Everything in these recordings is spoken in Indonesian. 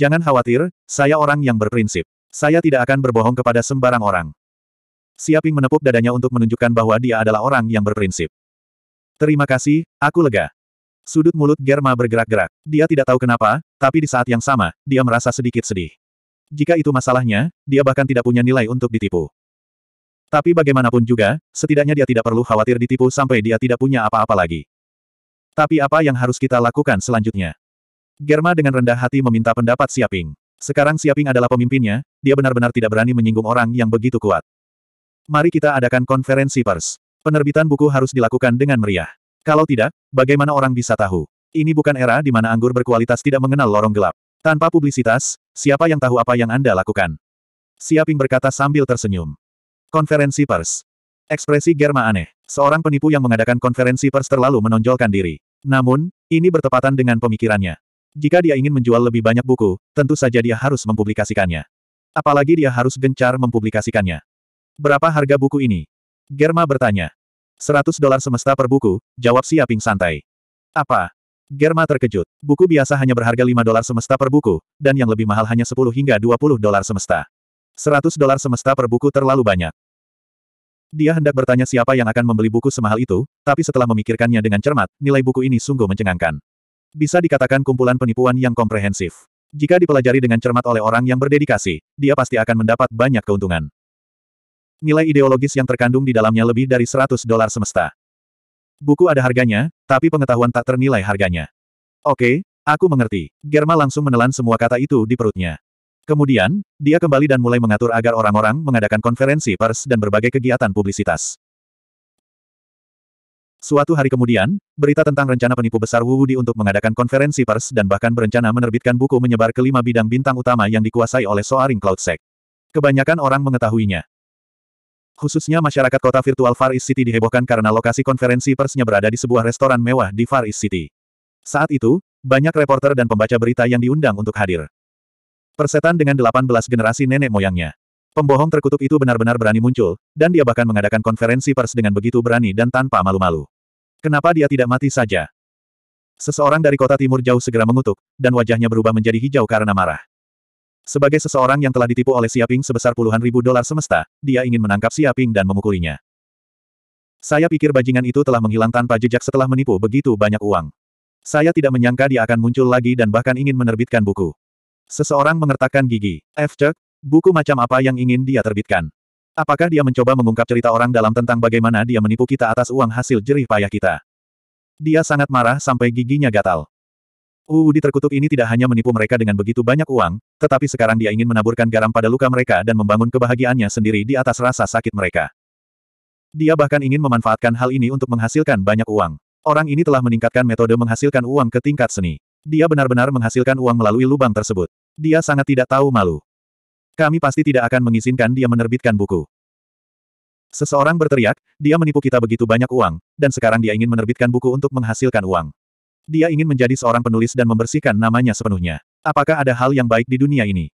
Jangan khawatir, saya orang yang berprinsip. Saya tidak akan berbohong kepada sembarang orang. Siaping menepuk dadanya untuk menunjukkan bahwa dia adalah orang yang berprinsip. Terima kasih, aku lega. Sudut mulut Germa bergerak-gerak. Dia tidak tahu kenapa, tapi di saat yang sama, dia merasa sedikit sedih. Jika itu masalahnya, dia bahkan tidak punya nilai untuk ditipu. Tapi bagaimanapun juga, setidaknya dia tidak perlu khawatir ditipu sampai dia tidak punya apa-apa lagi. Tapi apa yang harus kita lakukan selanjutnya? Germa dengan rendah hati meminta pendapat Siaping. Sekarang Siaping adalah pemimpinnya, dia benar-benar tidak berani menyinggung orang yang begitu kuat. Mari kita adakan konferensi pers. Penerbitan buku harus dilakukan dengan meriah. Kalau tidak, bagaimana orang bisa tahu? Ini bukan era di mana anggur berkualitas tidak mengenal lorong gelap. Tanpa publisitas, siapa yang tahu apa yang Anda lakukan? Siaping berkata sambil tersenyum. Konferensi pers. Ekspresi Germa aneh. Seorang penipu yang mengadakan konferensi pers terlalu menonjolkan diri. Namun, ini bertepatan dengan pemikirannya. Jika dia ingin menjual lebih banyak buku, tentu saja dia harus mempublikasikannya. Apalagi dia harus gencar mempublikasikannya. Berapa harga buku ini? Germa bertanya. 100 dolar semesta per buku, jawab Siaping santai. Apa? Germa terkejut. Buku biasa hanya berharga 5 dolar semesta per buku, dan yang lebih mahal hanya 10 hingga 20 dolar semesta. 100 dolar semesta per buku terlalu banyak. Dia hendak bertanya siapa yang akan membeli buku semahal itu, tapi setelah memikirkannya dengan cermat, nilai buku ini sungguh mencengangkan. Bisa dikatakan kumpulan penipuan yang komprehensif. Jika dipelajari dengan cermat oleh orang yang berdedikasi, dia pasti akan mendapat banyak keuntungan. Nilai ideologis yang terkandung di dalamnya lebih dari 100 dolar semesta. Buku ada harganya, tapi pengetahuan tak ternilai harganya. Oke, aku mengerti. Germa langsung menelan semua kata itu di perutnya. Kemudian, dia kembali dan mulai mengatur agar orang-orang mengadakan konferensi pers dan berbagai kegiatan publisitas. Suatu hari kemudian, berita tentang rencana penipu besar Wu Wudi untuk mengadakan konferensi pers dan bahkan berencana menerbitkan buku menyebar ke lima bidang bintang utama yang dikuasai oleh Soaring Cloud Sect. Kebanyakan orang mengetahuinya. Khususnya masyarakat kota virtual Far East City dihebohkan karena lokasi konferensi persnya berada di sebuah restoran mewah di Far East City. Saat itu, banyak reporter dan pembaca berita yang diundang untuk hadir. Persetan dengan 18 generasi nenek moyangnya. Pembohong terkutuk itu benar-benar berani muncul, dan dia bahkan mengadakan konferensi pers dengan begitu berani dan tanpa malu-malu. Kenapa dia tidak mati saja? Seseorang dari kota timur jauh segera mengutuk, dan wajahnya berubah menjadi hijau karena marah. Sebagai seseorang yang telah ditipu oleh Siaping sebesar puluhan ribu dolar semesta, dia ingin menangkap Siaping dan memukulinya. Saya pikir bajingan itu telah menghilang tanpa jejak setelah menipu begitu banyak uang. Saya tidak menyangka dia akan muncul lagi dan bahkan ingin menerbitkan buku. Seseorang mengertakkan gigi. F. Chuck, buku macam apa yang ingin dia terbitkan? Apakah dia mencoba mengungkap cerita orang dalam tentang bagaimana dia menipu kita atas uang hasil jerih payah kita? Dia sangat marah sampai giginya gatal. Uudi uh, terkutuk ini tidak hanya menipu mereka dengan begitu banyak uang, tetapi sekarang dia ingin menaburkan garam pada luka mereka dan membangun kebahagiaannya sendiri di atas rasa sakit mereka. Dia bahkan ingin memanfaatkan hal ini untuk menghasilkan banyak uang. Orang ini telah meningkatkan metode menghasilkan uang ke tingkat seni. Dia benar-benar menghasilkan uang melalui lubang tersebut. Dia sangat tidak tahu malu. Kami pasti tidak akan mengizinkan dia menerbitkan buku. Seseorang berteriak, dia menipu kita begitu banyak uang, dan sekarang dia ingin menerbitkan buku untuk menghasilkan uang. Dia ingin menjadi seorang penulis dan membersihkan namanya sepenuhnya. Apakah ada hal yang baik di dunia ini?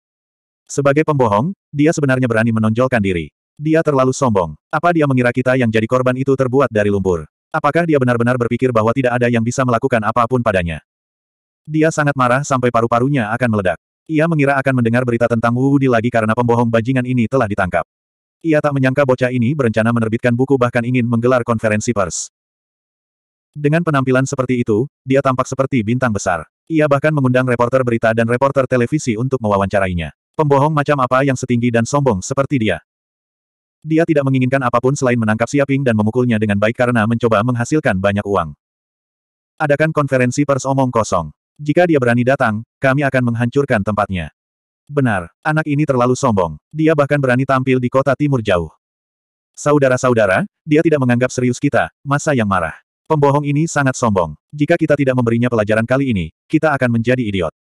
Sebagai pembohong, dia sebenarnya berani menonjolkan diri. Dia terlalu sombong. Apa dia mengira kita yang jadi korban itu terbuat dari lumpur? Apakah dia benar-benar berpikir bahwa tidak ada yang bisa melakukan apapun padanya? Dia sangat marah sampai paru-parunya akan meledak. Ia mengira akan mendengar berita tentang Wu Di lagi karena pembohong bajingan ini telah ditangkap. Ia tak menyangka bocah ini berencana menerbitkan buku bahkan ingin menggelar konferensi pers. Dengan penampilan seperti itu, dia tampak seperti bintang besar. Ia bahkan mengundang reporter berita dan reporter televisi untuk mewawancarainya. Pembohong macam apa yang setinggi dan sombong seperti dia? Dia tidak menginginkan apapun selain menangkap Siaping dan memukulnya dengan baik karena mencoba menghasilkan banyak uang. Adakan konferensi pers omong kosong. Jika dia berani datang, kami akan menghancurkan tempatnya. Benar, anak ini terlalu sombong. Dia bahkan berani tampil di kota timur jauh. Saudara-saudara, dia tidak menganggap serius kita, masa yang marah. Pembohong ini sangat sombong. Jika kita tidak memberinya pelajaran kali ini, kita akan menjadi idiot.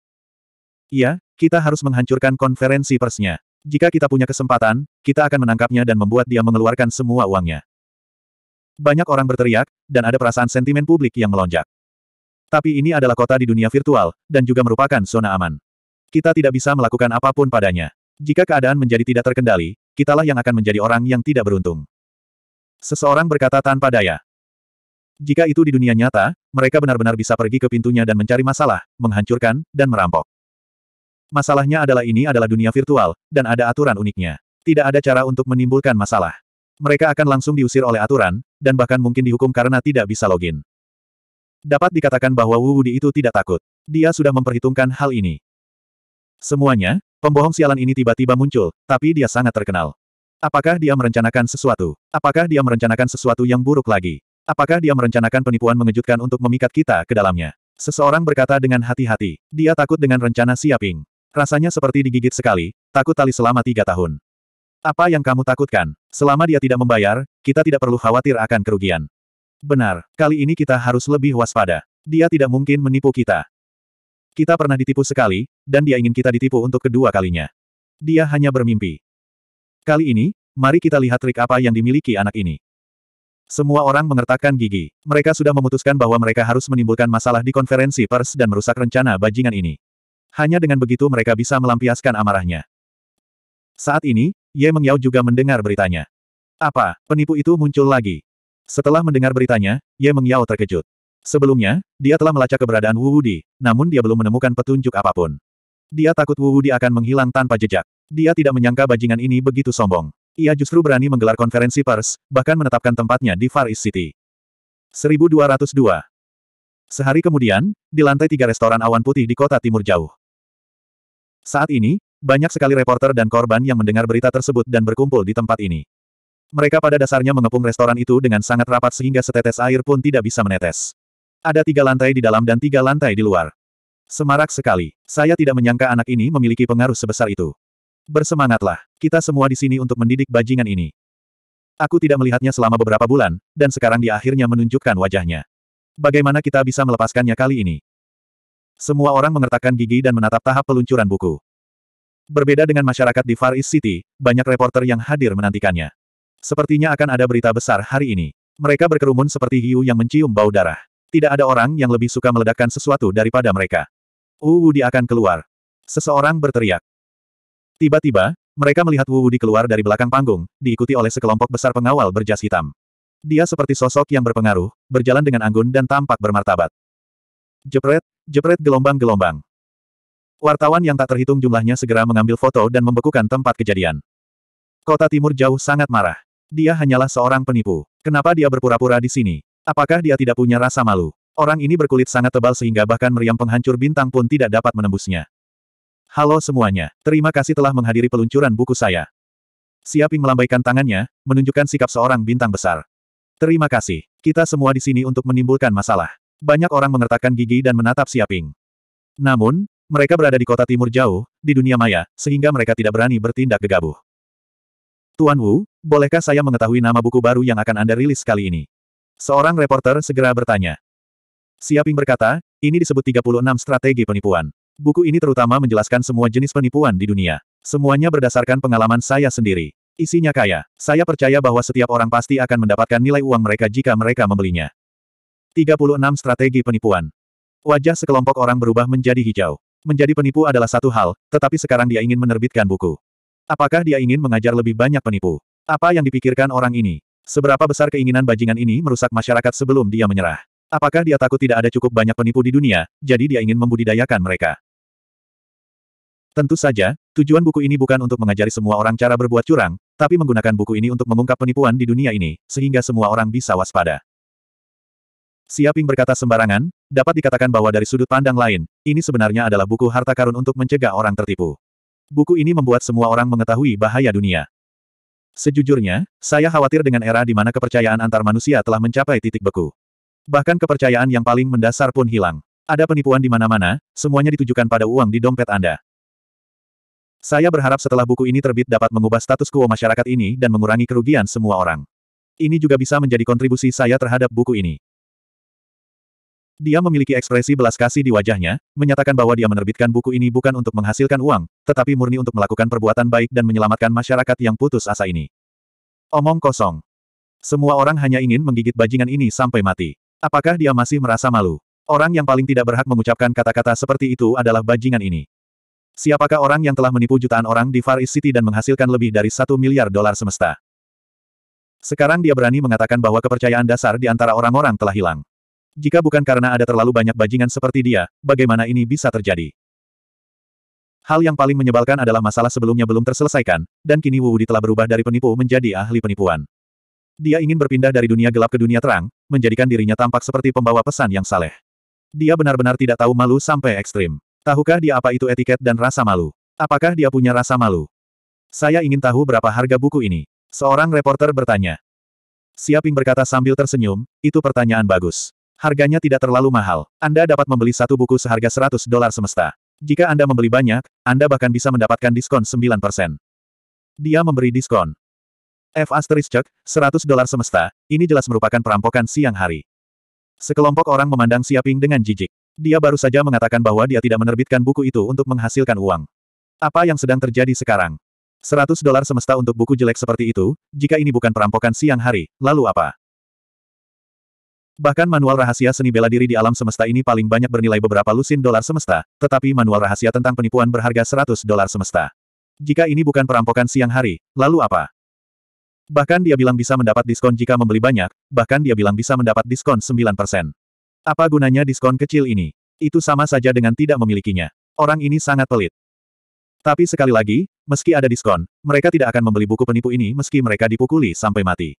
Iya, kita harus menghancurkan konferensi persnya. Jika kita punya kesempatan, kita akan menangkapnya dan membuat dia mengeluarkan semua uangnya. Banyak orang berteriak, dan ada perasaan sentimen publik yang melonjak. Tapi ini adalah kota di dunia virtual, dan juga merupakan zona aman. Kita tidak bisa melakukan apapun padanya. Jika keadaan menjadi tidak terkendali, kitalah yang akan menjadi orang yang tidak beruntung. Seseorang berkata tanpa daya. Jika itu di dunia nyata, mereka benar-benar bisa pergi ke pintunya dan mencari masalah, menghancurkan, dan merampok. Masalahnya adalah ini adalah dunia virtual, dan ada aturan uniknya. Tidak ada cara untuk menimbulkan masalah. Mereka akan langsung diusir oleh aturan, dan bahkan mungkin dihukum karena tidak bisa login. Dapat dikatakan bahwa Wu Wudi itu tidak takut. Dia sudah memperhitungkan hal ini. Semuanya, pembohong sialan ini tiba-tiba muncul, tapi dia sangat terkenal. Apakah dia merencanakan sesuatu? Apakah dia merencanakan sesuatu yang buruk lagi? Apakah dia merencanakan penipuan mengejutkan untuk memikat kita ke dalamnya? Seseorang berkata dengan hati-hati, dia takut dengan rencana Siaping. Rasanya seperti digigit sekali, takut tali selama tiga tahun. Apa yang kamu takutkan? Selama dia tidak membayar, kita tidak perlu khawatir akan kerugian. Benar, kali ini kita harus lebih waspada. Dia tidak mungkin menipu kita. Kita pernah ditipu sekali, dan dia ingin kita ditipu untuk kedua kalinya. Dia hanya bermimpi. Kali ini, mari kita lihat trik apa yang dimiliki anak ini. Semua orang mengertakkan gigi. Mereka sudah memutuskan bahwa mereka harus menimbulkan masalah di konferensi pers dan merusak rencana bajingan ini. Hanya dengan begitu mereka bisa melampiaskan amarahnya. Saat ini, Ye Mengyao juga mendengar beritanya. Apa, penipu itu muncul lagi? Setelah mendengar beritanya, Ye Mengyao terkejut. Sebelumnya, dia telah melacak keberadaan Wu Wudi, namun dia belum menemukan petunjuk apapun. Dia takut Wu Wudi akan menghilang tanpa jejak. Dia tidak menyangka bajingan ini begitu sombong. Ia justru berani menggelar konferensi pers, bahkan menetapkan tempatnya di Far East City. 1202 Sehari kemudian, di lantai tiga restoran awan putih di kota timur jauh. Saat ini, banyak sekali reporter dan korban yang mendengar berita tersebut dan berkumpul di tempat ini. Mereka pada dasarnya mengepung restoran itu dengan sangat rapat sehingga setetes air pun tidak bisa menetes. Ada tiga lantai di dalam dan tiga lantai di luar. Semarak sekali. Saya tidak menyangka anak ini memiliki pengaruh sebesar itu. Bersemangatlah. Kita semua di sini untuk mendidik bajingan ini. Aku tidak melihatnya selama beberapa bulan, dan sekarang dia akhirnya menunjukkan wajahnya. Bagaimana kita bisa melepaskannya kali ini? Semua orang mengertakkan gigi dan menatap tahap peluncuran buku. Berbeda dengan masyarakat di Far East City, banyak reporter yang hadir menantikannya. Sepertinya akan ada berita besar hari ini. Mereka berkerumun seperti hiu yang mencium bau darah. Tidak ada orang yang lebih suka meledakkan sesuatu daripada mereka. Wu Wudi akan keluar. Seseorang berteriak. Tiba-tiba, mereka melihat Wu Wudi keluar dari belakang panggung, diikuti oleh sekelompok besar pengawal berjas hitam. Dia seperti sosok yang berpengaruh, berjalan dengan anggun dan tampak bermartabat. Jepret, jepret gelombang-gelombang. Wartawan yang tak terhitung jumlahnya segera mengambil foto dan membekukan tempat kejadian. Kota timur jauh sangat marah. Dia hanyalah seorang penipu. Kenapa dia berpura-pura di sini? Apakah dia tidak punya rasa malu? Orang ini berkulit sangat tebal sehingga bahkan meriam penghancur bintang pun tidak dapat menembusnya. Halo semuanya, terima kasih telah menghadiri peluncuran buku saya. Siaping melambaikan tangannya, menunjukkan sikap seorang bintang besar. Terima kasih, kita semua di sini untuk menimbulkan masalah. Banyak orang mengertakkan gigi dan menatap Siaping. Namun, mereka berada di kota timur jauh, di dunia maya, sehingga mereka tidak berani bertindak gegabah. Tuan Wu, bolehkah saya mengetahui nama buku baru yang akan Anda rilis kali ini? Seorang reporter segera bertanya. Siaping berkata, ini disebut 36 strategi penipuan. Buku ini terutama menjelaskan semua jenis penipuan di dunia. Semuanya berdasarkan pengalaman saya sendiri. Isinya kaya. Saya percaya bahwa setiap orang pasti akan mendapatkan nilai uang mereka jika mereka membelinya. 36 Strategi Penipuan Wajah sekelompok orang berubah menjadi hijau. Menjadi penipu adalah satu hal, tetapi sekarang dia ingin menerbitkan buku. Apakah dia ingin mengajar lebih banyak penipu? Apa yang dipikirkan orang ini? Seberapa besar keinginan bajingan ini merusak masyarakat sebelum dia menyerah? Apakah dia takut tidak ada cukup banyak penipu di dunia, jadi dia ingin membudidayakan mereka? Tentu saja, tujuan buku ini bukan untuk mengajari semua orang cara berbuat curang, tapi menggunakan buku ini untuk mengungkap penipuan di dunia ini, sehingga semua orang bisa waspada. Siaping berkata sembarangan, dapat dikatakan bahwa dari sudut pandang lain, ini sebenarnya adalah buku harta karun untuk mencegah orang tertipu. Buku ini membuat semua orang mengetahui bahaya dunia. Sejujurnya, saya khawatir dengan era di mana kepercayaan antar manusia telah mencapai titik beku. Bahkan kepercayaan yang paling mendasar pun hilang. Ada penipuan di mana-mana, semuanya ditujukan pada uang di dompet Anda. Saya berharap setelah buku ini terbit dapat mengubah status quo masyarakat ini dan mengurangi kerugian semua orang. Ini juga bisa menjadi kontribusi saya terhadap buku ini. Dia memiliki ekspresi belas kasih di wajahnya, menyatakan bahwa dia menerbitkan buku ini bukan untuk menghasilkan uang, tetapi murni untuk melakukan perbuatan baik dan menyelamatkan masyarakat yang putus asa ini. Omong kosong. Semua orang hanya ingin menggigit bajingan ini sampai mati. Apakah dia masih merasa malu? Orang yang paling tidak berhak mengucapkan kata-kata seperti itu adalah bajingan ini. Siapakah orang yang telah menipu jutaan orang di Far East City dan menghasilkan lebih dari satu miliar dolar semesta? Sekarang dia berani mengatakan bahwa kepercayaan dasar di antara orang-orang telah hilang. Jika bukan karena ada terlalu banyak bajingan seperti dia, bagaimana ini bisa terjadi? Hal yang paling menyebalkan adalah masalah sebelumnya belum terselesaikan, dan kini Wu Wudi telah berubah dari penipu menjadi ahli penipuan. Dia ingin berpindah dari dunia gelap ke dunia terang, menjadikan dirinya tampak seperti pembawa pesan yang saleh. Dia benar-benar tidak tahu malu sampai ekstrim. Tahukah dia apa itu etiket dan rasa malu? Apakah dia punya rasa malu? Saya ingin tahu berapa harga buku ini. Seorang reporter bertanya. Siaping berkata sambil tersenyum, itu pertanyaan bagus. Harganya tidak terlalu mahal. Anda dapat membeli satu buku seharga 100 dolar semesta. Jika Anda membeli banyak, Anda bahkan bisa mendapatkan diskon 9%. Dia memberi diskon. F asterisk cek, 100 dolar semesta, ini jelas merupakan perampokan siang hari. Sekelompok orang memandang Siaping dengan jijik. Dia baru saja mengatakan bahwa dia tidak menerbitkan buku itu untuk menghasilkan uang. Apa yang sedang terjadi sekarang? 100 dolar semesta untuk buku jelek seperti itu, jika ini bukan perampokan siang hari, lalu apa? Bahkan manual rahasia seni bela diri di alam semesta ini paling banyak bernilai beberapa lusin dolar semesta, tetapi manual rahasia tentang penipuan berharga 100 dolar semesta. Jika ini bukan perampokan siang hari, lalu apa? Bahkan dia bilang bisa mendapat diskon jika membeli banyak, bahkan dia bilang bisa mendapat diskon 9%. Apa gunanya diskon kecil ini? Itu sama saja dengan tidak memilikinya. Orang ini sangat pelit. Tapi sekali lagi, meski ada diskon, mereka tidak akan membeli buku penipu ini meski mereka dipukuli sampai mati.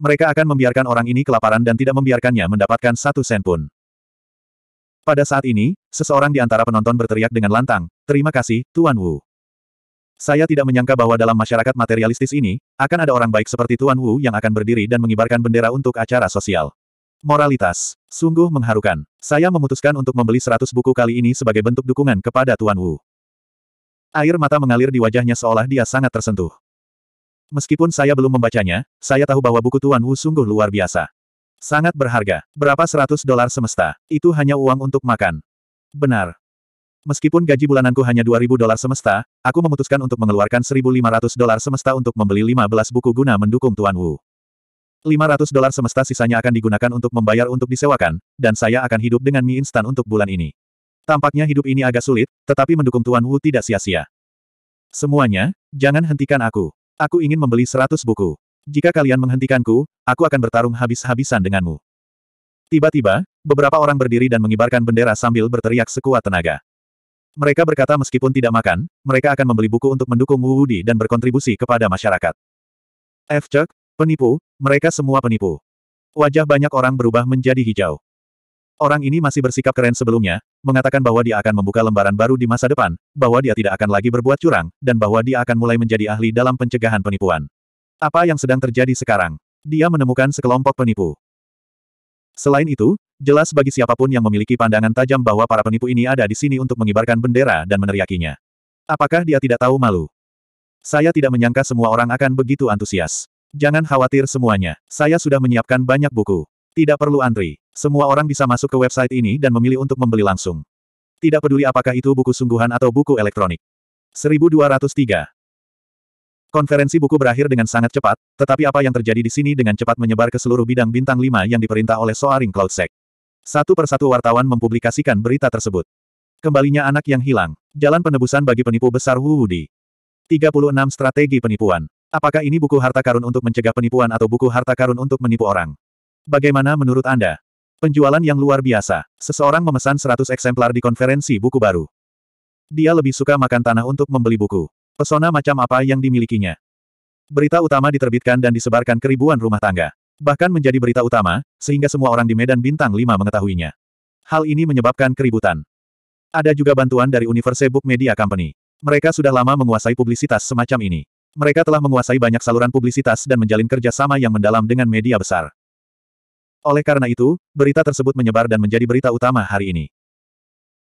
Mereka akan membiarkan orang ini kelaparan dan tidak membiarkannya mendapatkan satu sen pun. Pada saat ini, seseorang di antara penonton berteriak dengan lantang, Terima kasih, Tuan Wu. Saya tidak menyangka bahwa dalam masyarakat materialistis ini, akan ada orang baik seperti Tuan Wu yang akan berdiri dan mengibarkan bendera untuk acara sosial. Moralitas. Sungguh mengharukan. Saya memutuskan untuk membeli 100 buku kali ini sebagai bentuk dukungan kepada Tuan Wu. Air mata mengalir di wajahnya seolah dia sangat tersentuh. Meskipun saya belum membacanya, saya tahu bahwa buku Tuan Wu sungguh luar biasa. Sangat berharga. Berapa seratus dolar semesta? Itu hanya uang untuk makan. Benar. Meskipun gaji bulananku hanya 2000 dolar semesta, aku memutuskan untuk mengeluarkan seribu lima ratus dolar semesta untuk membeli lima belas buku guna mendukung Tuan Wu. Lima ratus dolar semesta sisanya akan digunakan untuk membayar untuk disewakan, dan saya akan hidup dengan mie instan untuk bulan ini. Tampaknya hidup ini agak sulit, tetapi mendukung Tuan Wu tidak sia-sia. Semuanya, jangan hentikan aku. Aku ingin membeli seratus buku. Jika kalian menghentikanku, aku akan bertarung habis-habisan denganmu. Tiba-tiba, beberapa orang berdiri dan mengibarkan bendera sambil berteriak sekuat tenaga. Mereka berkata meskipun tidak makan, mereka akan membeli buku untuk mendukung Wu Wudi dan berkontribusi kepada masyarakat. F. Chuck, penipu, mereka semua penipu. Wajah banyak orang berubah menjadi hijau. Orang ini masih bersikap keren sebelumnya, mengatakan bahwa dia akan membuka lembaran baru di masa depan, bahwa dia tidak akan lagi berbuat curang, dan bahwa dia akan mulai menjadi ahli dalam pencegahan penipuan. Apa yang sedang terjadi sekarang? Dia menemukan sekelompok penipu. Selain itu, jelas bagi siapapun yang memiliki pandangan tajam bahwa para penipu ini ada di sini untuk mengibarkan bendera dan meneriakinya. Apakah dia tidak tahu malu? Saya tidak menyangka semua orang akan begitu antusias. Jangan khawatir semuanya. Saya sudah menyiapkan banyak buku. Tidak perlu antri. Semua orang bisa masuk ke website ini dan memilih untuk membeli langsung. Tidak peduli apakah itu buku sungguhan atau buku elektronik. 1203. Konferensi buku berakhir dengan sangat cepat, tetapi apa yang terjadi di sini dengan cepat menyebar ke seluruh bidang bintang 5 yang diperintah oleh Soaring Cloudsec. Satu persatu wartawan mempublikasikan berita tersebut. Kembalinya anak yang hilang. Jalan penebusan bagi penipu besar Wudi. 36 Strategi Penipuan. Apakah ini buku harta karun untuk mencegah penipuan atau buku harta karun untuk menipu orang? Bagaimana menurut Anda? Penjualan yang luar biasa. Seseorang memesan 100 eksemplar di konferensi buku baru. Dia lebih suka makan tanah untuk membeli buku. Pesona macam apa yang dimilikinya. Berita utama diterbitkan dan disebarkan ke ribuan rumah tangga. Bahkan menjadi berita utama, sehingga semua orang di Medan Bintang 5 mengetahuinya. Hal ini menyebabkan keributan. Ada juga bantuan dari Universe Book Media Company. Mereka sudah lama menguasai publisitas semacam ini. Mereka telah menguasai banyak saluran publisitas dan menjalin kerjasama yang mendalam dengan media besar. Oleh karena itu, berita tersebut menyebar dan menjadi berita utama hari ini.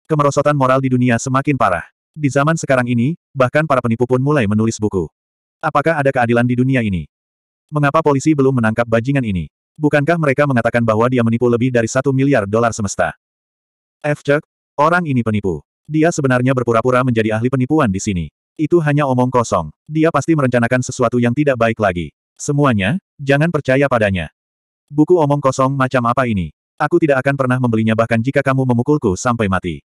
Kemerosotan moral di dunia semakin parah. Di zaman sekarang ini, bahkan para penipu pun mulai menulis buku. Apakah ada keadilan di dunia ini? Mengapa polisi belum menangkap bajingan ini? Bukankah mereka mengatakan bahwa dia menipu lebih dari satu miliar dolar semesta? F. Chuck, orang ini penipu. Dia sebenarnya berpura-pura menjadi ahli penipuan di sini. Itu hanya omong kosong. Dia pasti merencanakan sesuatu yang tidak baik lagi. Semuanya, jangan percaya padanya. Buku omong kosong macam apa ini? Aku tidak akan pernah membelinya bahkan jika kamu memukulku sampai mati.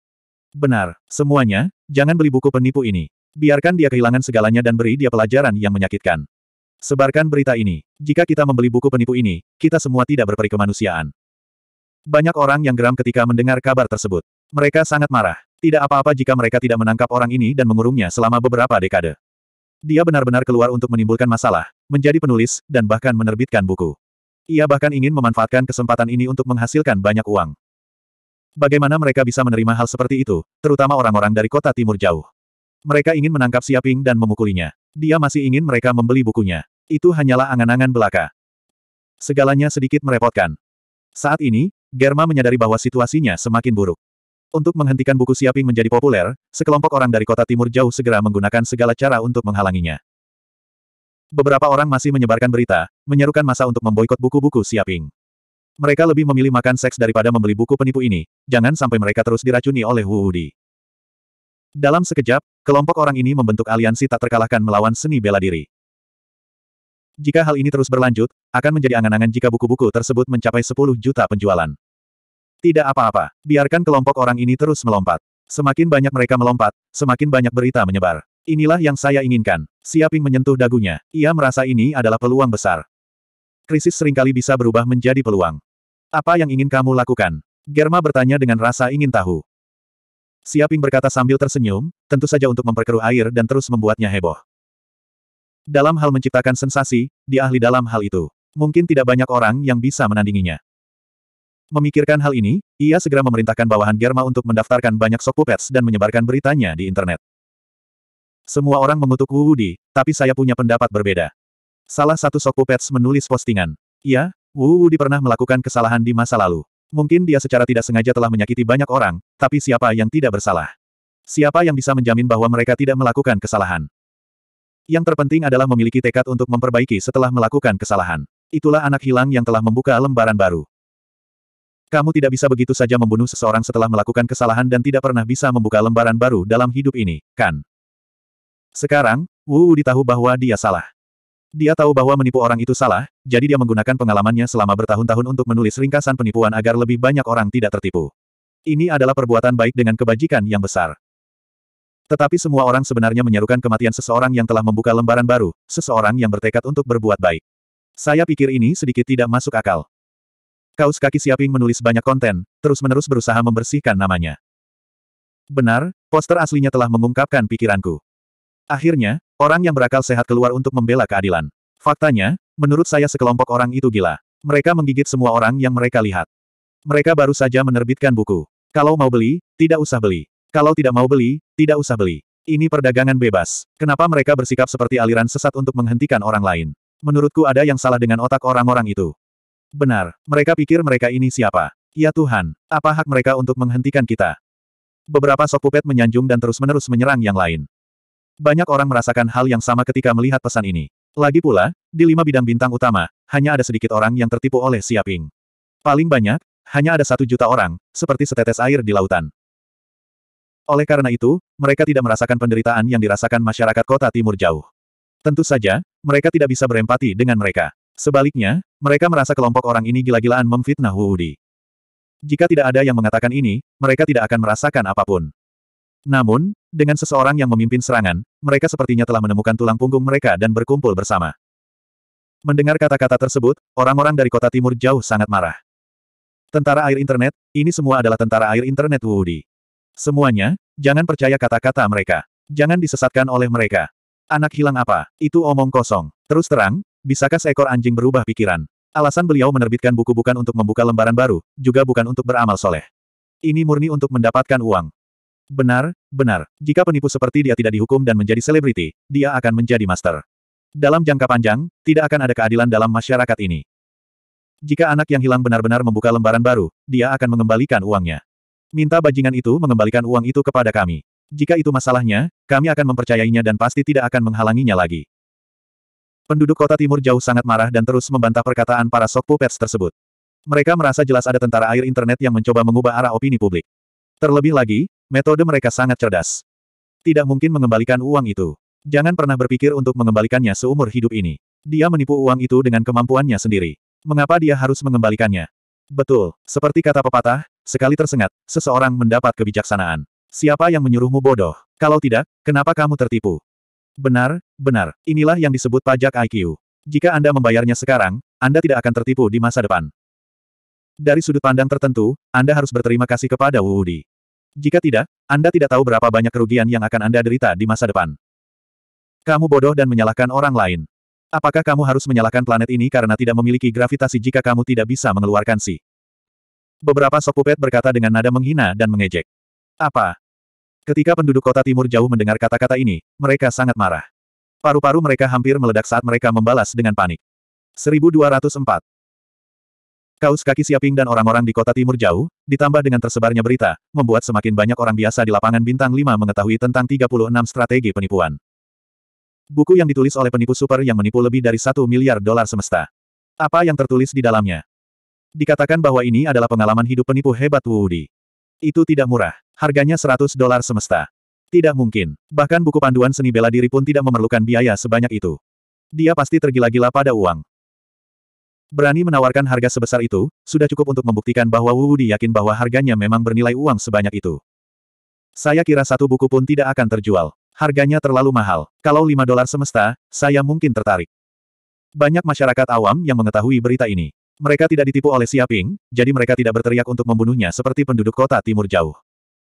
Benar, semuanya, jangan beli buku penipu ini. Biarkan dia kehilangan segalanya dan beri dia pelajaran yang menyakitkan. Sebarkan berita ini. Jika kita membeli buku penipu ini, kita semua tidak berperi kemanusiaan. Banyak orang yang geram ketika mendengar kabar tersebut. Mereka sangat marah. Tidak apa-apa jika mereka tidak menangkap orang ini dan mengurungnya selama beberapa dekade. Dia benar-benar keluar untuk menimbulkan masalah, menjadi penulis, dan bahkan menerbitkan buku. Ia bahkan ingin memanfaatkan kesempatan ini untuk menghasilkan banyak uang. Bagaimana mereka bisa menerima hal seperti itu, terutama orang-orang dari kota timur jauh. Mereka ingin menangkap Siaping dan memukulinya. Dia masih ingin mereka membeli bukunya. Itu hanyalah angan-angan belaka. Segalanya sedikit merepotkan. Saat ini, Germa menyadari bahwa situasinya semakin buruk. Untuk menghentikan buku Siaping menjadi populer, sekelompok orang dari kota timur jauh segera menggunakan segala cara untuk menghalanginya. Beberapa orang masih menyebarkan berita, menyerukan masa untuk memboikot buku-buku Siaping. Mereka lebih memilih makan seks daripada membeli buku penipu ini, jangan sampai mereka terus diracuni oleh Wu Wudi. Dalam sekejap, kelompok orang ini membentuk aliansi tak terkalahkan melawan seni bela diri. Jika hal ini terus berlanjut, akan menjadi angan-angan jika buku-buku tersebut mencapai 10 juta penjualan. Tidak apa-apa, biarkan kelompok orang ini terus melompat. Semakin banyak mereka melompat, semakin banyak berita menyebar. Inilah yang saya inginkan. Siaping menyentuh dagunya. Ia merasa ini adalah peluang besar. Krisis seringkali bisa berubah menjadi peluang. Apa yang ingin kamu lakukan? Germa bertanya dengan rasa ingin tahu. Siaping berkata sambil tersenyum, tentu saja untuk memperkeruh air dan terus membuatnya heboh. Dalam hal menciptakan sensasi, di ahli dalam hal itu. Mungkin tidak banyak orang yang bisa menandinginya. Memikirkan hal ini, ia segera memerintahkan bawahan Germa untuk mendaftarkan banyak sok pupets dan menyebarkan beritanya di internet. Semua orang mengutuk Wu Wudi, tapi saya punya pendapat berbeda. Salah satu Sok Pets menulis postingan. Iya, Wu Wudi pernah melakukan kesalahan di masa lalu. Mungkin dia secara tidak sengaja telah menyakiti banyak orang, tapi siapa yang tidak bersalah? Siapa yang bisa menjamin bahwa mereka tidak melakukan kesalahan? Yang terpenting adalah memiliki tekad untuk memperbaiki setelah melakukan kesalahan. Itulah anak hilang yang telah membuka lembaran baru. Kamu tidak bisa begitu saja membunuh seseorang setelah melakukan kesalahan dan tidak pernah bisa membuka lembaran baru dalam hidup ini, kan? Sekarang, Wu Udi tahu bahwa dia salah. Dia tahu bahwa menipu orang itu salah, jadi dia menggunakan pengalamannya selama bertahun-tahun untuk menulis ringkasan penipuan agar lebih banyak orang tidak tertipu. Ini adalah perbuatan baik dengan kebajikan yang besar. Tetapi semua orang sebenarnya menyerukan kematian seseorang yang telah membuka lembaran baru, seseorang yang bertekad untuk berbuat baik. Saya pikir ini sedikit tidak masuk akal. Kaus kaki Siaping menulis banyak konten, terus-menerus berusaha membersihkan namanya. Benar, poster aslinya telah mengungkapkan pikiranku. Akhirnya, orang yang berakal sehat keluar untuk membela keadilan. Faktanya, menurut saya sekelompok orang itu gila. Mereka menggigit semua orang yang mereka lihat. Mereka baru saja menerbitkan buku. Kalau mau beli, tidak usah beli. Kalau tidak mau beli, tidak usah beli. Ini perdagangan bebas. Kenapa mereka bersikap seperti aliran sesat untuk menghentikan orang lain? Menurutku ada yang salah dengan otak orang-orang itu. Benar, mereka pikir mereka ini siapa? Ya Tuhan, apa hak mereka untuk menghentikan kita? Beberapa sokupet menyanjung dan terus-menerus menyerang yang lain. Banyak orang merasakan hal yang sama ketika melihat pesan ini. Lagi pula, di lima bidang bintang utama, hanya ada sedikit orang yang tertipu oleh Siaping. Paling banyak, hanya ada satu juta orang, seperti setetes air di lautan. Oleh karena itu, mereka tidak merasakan penderitaan yang dirasakan masyarakat kota timur jauh. Tentu saja, mereka tidak bisa berempati dengan mereka. Sebaliknya, mereka merasa kelompok orang ini gila-gilaan memfitnah Wuudi. Jika tidak ada yang mengatakan ini, mereka tidak akan merasakan apapun. Namun, dengan seseorang yang memimpin serangan, mereka sepertinya telah menemukan tulang punggung mereka dan berkumpul bersama. Mendengar kata-kata tersebut, orang-orang dari kota timur jauh sangat marah. Tentara air internet, ini semua adalah tentara air internet Wudi. Semuanya, jangan percaya kata-kata mereka. Jangan disesatkan oleh mereka. Anak hilang apa? Itu omong kosong. Terus terang, bisakah seekor anjing berubah pikiran? Alasan beliau menerbitkan buku bukan untuk membuka lembaran baru, juga bukan untuk beramal soleh. Ini murni untuk mendapatkan uang. Benar, benar. Jika penipu seperti dia tidak dihukum dan menjadi selebriti, dia akan menjadi master. Dalam jangka panjang, tidak akan ada keadilan dalam masyarakat ini. Jika anak yang hilang benar-benar membuka lembaran baru, dia akan mengembalikan uangnya. Minta bajingan itu mengembalikan uang itu kepada kami. Jika itu masalahnya, kami akan mempercayainya dan pasti tidak akan menghalanginya lagi. Penduduk kota timur jauh sangat marah dan terus membantah perkataan para sok pupets tersebut. Mereka merasa jelas ada tentara air internet yang mencoba mengubah arah opini publik. Terlebih lagi, Metode mereka sangat cerdas. Tidak mungkin mengembalikan uang itu. Jangan pernah berpikir untuk mengembalikannya seumur hidup ini. Dia menipu uang itu dengan kemampuannya sendiri. Mengapa dia harus mengembalikannya? Betul, seperti kata pepatah, sekali tersengat, seseorang mendapat kebijaksanaan. Siapa yang menyuruhmu bodoh? Kalau tidak, kenapa kamu tertipu? Benar, benar, inilah yang disebut pajak IQ. Jika Anda membayarnya sekarang, Anda tidak akan tertipu di masa depan. Dari sudut pandang tertentu, Anda harus berterima kasih kepada Wu Di. Jika tidak, Anda tidak tahu berapa banyak kerugian yang akan Anda derita di masa depan. Kamu bodoh dan menyalahkan orang lain. Apakah kamu harus menyalahkan planet ini karena tidak memiliki gravitasi jika kamu tidak bisa mengeluarkan si? Beberapa sopupet berkata dengan nada menghina dan mengejek. Apa? Ketika penduduk kota timur jauh mendengar kata-kata ini, mereka sangat marah. Paru-paru mereka hampir meledak saat mereka membalas dengan panik. 1204. Kaos kaki Siaping dan orang-orang di kota timur jauh, ditambah dengan tersebarnya berita, membuat semakin banyak orang biasa di lapangan bintang 5 mengetahui tentang 36 strategi penipuan. Buku yang ditulis oleh penipu super yang menipu lebih dari satu miliar dolar semesta. Apa yang tertulis di dalamnya? Dikatakan bahwa ini adalah pengalaman hidup penipu hebat Wudi. Itu tidak murah. Harganya 100 dolar semesta. Tidak mungkin. Bahkan buku panduan seni bela diri pun tidak memerlukan biaya sebanyak itu. Dia pasti tergila-gila pada uang. Berani menawarkan harga sebesar itu, sudah cukup untuk membuktikan bahwa Wu Wudi yakin bahwa harganya memang bernilai uang sebanyak itu. Saya kira satu buku pun tidak akan terjual. Harganya terlalu mahal. Kalau 5 dolar semesta, saya mungkin tertarik. Banyak masyarakat awam yang mengetahui berita ini. Mereka tidak ditipu oleh Siaping, jadi mereka tidak berteriak untuk membunuhnya seperti penduduk kota timur jauh.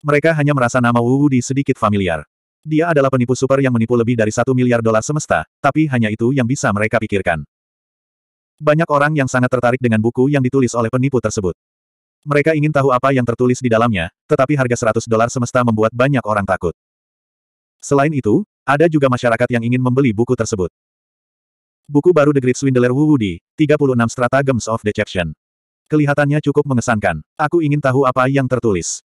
Mereka hanya merasa nama Wu Wudi sedikit familiar. Dia adalah penipu super yang menipu lebih dari satu miliar dolar semesta, tapi hanya itu yang bisa mereka pikirkan. Banyak orang yang sangat tertarik dengan buku yang ditulis oleh penipu tersebut. Mereka ingin tahu apa yang tertulis di dalamnya, tetapi harga 100 dolar semesta membuat banyak orang takut. Selain itu, ada juga masyarakat yang ingin membeli buku tersebut. Buku baru The Great Swindler Wu Wudi, 36 Stratagems of Deception. Kelihatannya cukup mengesankan. Aku ingin tahu apa yang tertulis.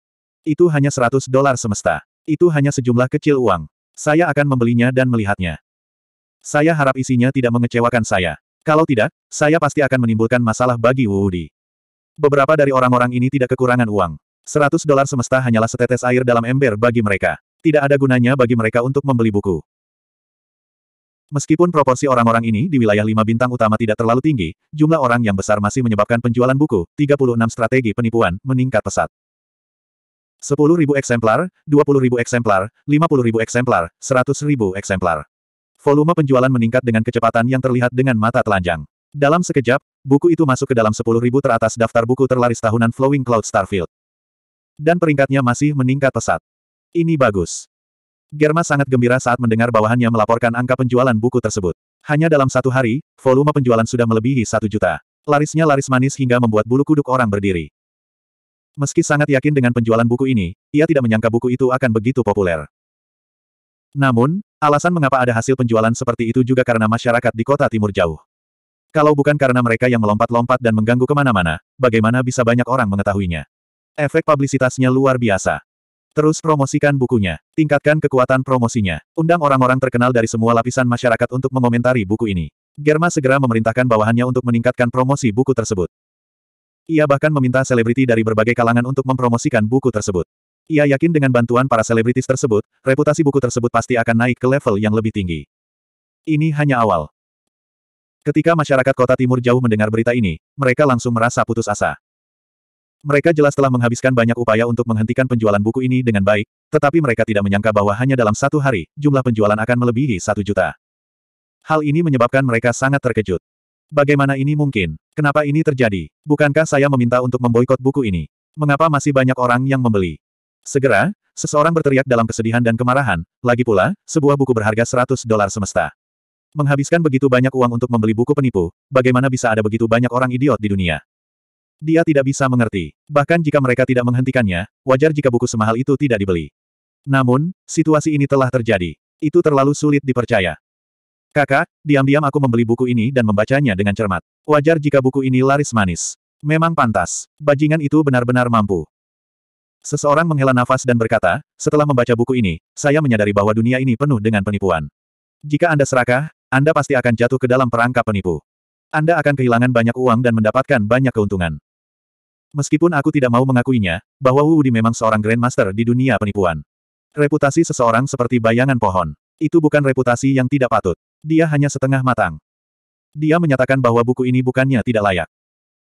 Itu hanya 100 dolar semesta. Itu hanya sejumlah kecil uang. Saya akan membelinya dan melihatnya. Saya harap isinya tidak mengecewakan saya. Kalau tidak, saya pasti akan menimbulkan masalah bagi Di. Beberapa dari orang-orang ini tidak kekurangan uang. 100 dolar semesta hanyalah setetes air dalam ember bagi mereka. Tidak ada gunanya bagi mereka untuk membeli buku. Meskipun proporsi orang-orang ini di wilayah lima bintang utama tidak terlalu tinggi, jumlah orang yang besar masih menyebabkan penjualan buku, 36 strategi penipuan, meningkat pesat. 10.000 eksemplar, 20.000 eksemplar, 50.000 eksemplar, 100.000 eksemplar volume penjualan meningkat dengan kecepatan yang terlihat dengan mata telanjang. Dalam sekejap, buku itu masuk ke dalam 10.000 teratas daftar buku terlaris tahunan Flowing Cloud Starfield. Dan peringkatnya masih meningkat pesat. Ini bagus. Germa sangat gembira saat mendengar bawahannya melaporkan angka penjualan buku tersebut. Hanya dalam satu hari, volume penjualan sudah melebihi satu juta. Larisnya laris manis hingga membuat bulu kuduk orang berdiri. Meski sangat yakin dengan penjualan buku ini, ia tidak menyangka buku itu akan begitu populer. Namun, Alasan mengapa ada hasil penjualan seperti itu juga karena masyarakat di kota timur jauh. Kalau bukan karena mereka yang melompat-lompat dan mengganggu kemana-mana, bagaimana bisa banyak orang mengetahuinya? Efek publisitasnya luar biasa. Terus promosikan bukunya. Tingkatkan kekuatan promosinya. Undang orang-orang terkenal dari semua lapisan masyarakat untuk mengomentari buku ini. Germa segera memerintahkan bawahannya untuk meningkatkan promosi buku tersebut. Ia bahkan meminta selebriti dari berbagai kalangan untuk mempromosikan buku tersebut. Ia yakin dengan bantuan para selebritis tersebut, reputasi buku tersebut pasti akan naik ke level yang lebih tinggi. Ini hanya awal. Ketika masyarakat kota timur jauh mendengar berita ini, mereka langsung merasa putus asa. Mereka jelas telah menghabiskan banyak upaya untuk menghentikan penjualan buku ini dengan baik, tetapi mereka tidak menyangka bahwa hanya dalam satu hari, jumlah penjualan akan melebihi satu juta. Hal ini menyebabkan mereka sangat terkejut. Bagaimana ini mungkin? Kenapa ini terjadi? Bukankah saya meminta untuk memboikot buku ini? Mengapa masih banyak orang yang membeli? Segera, seseorang berteriak dalam kesedihan dan kemarahan, lagi pula, sebuah buku berharga 100 dolar semesta. Menghabiskan begitu banyak uang untuk membeli buku penipu, bagaimana bisa ada begitu banyak orang idiot di dunia? Dia tidak bisa mengerti. Bahkan jika mereka tidak menghentikannya, wajar jika buku semahal itu tidak dibeli. Namun, situasi ini telah terjadi. Itu terlalu sulit dipercaya. Kakak, diam-diam aku membeli buku ini dan membacanya dengan cermat. Wajar jika buku ini laris manis. Memang pantas. Bajingan itu benar-benar mampu. Seseorang menghela nafas dan berkata, setelah membaca buku ini, saya menyadari bahwa dunia ini penuh dengan penipuan. Jika Anda serakah, Anda pasti akan jatuh ke dalam perangkap penipu. Anda akan kehilangan banyak uang dan mendapatkan banyak keuntungan. Meskipun aku tidak mau mengakuinya, bahwa Wu Di memang seorang grandmaster di dunia penipuan. Reputasi seseorang seperti bayangan pohon. Itu bukan reputasi yang tidak patut. Dia hanya setengah matang. Dia menyatakan bahwa buku ini bukannya tidak layak.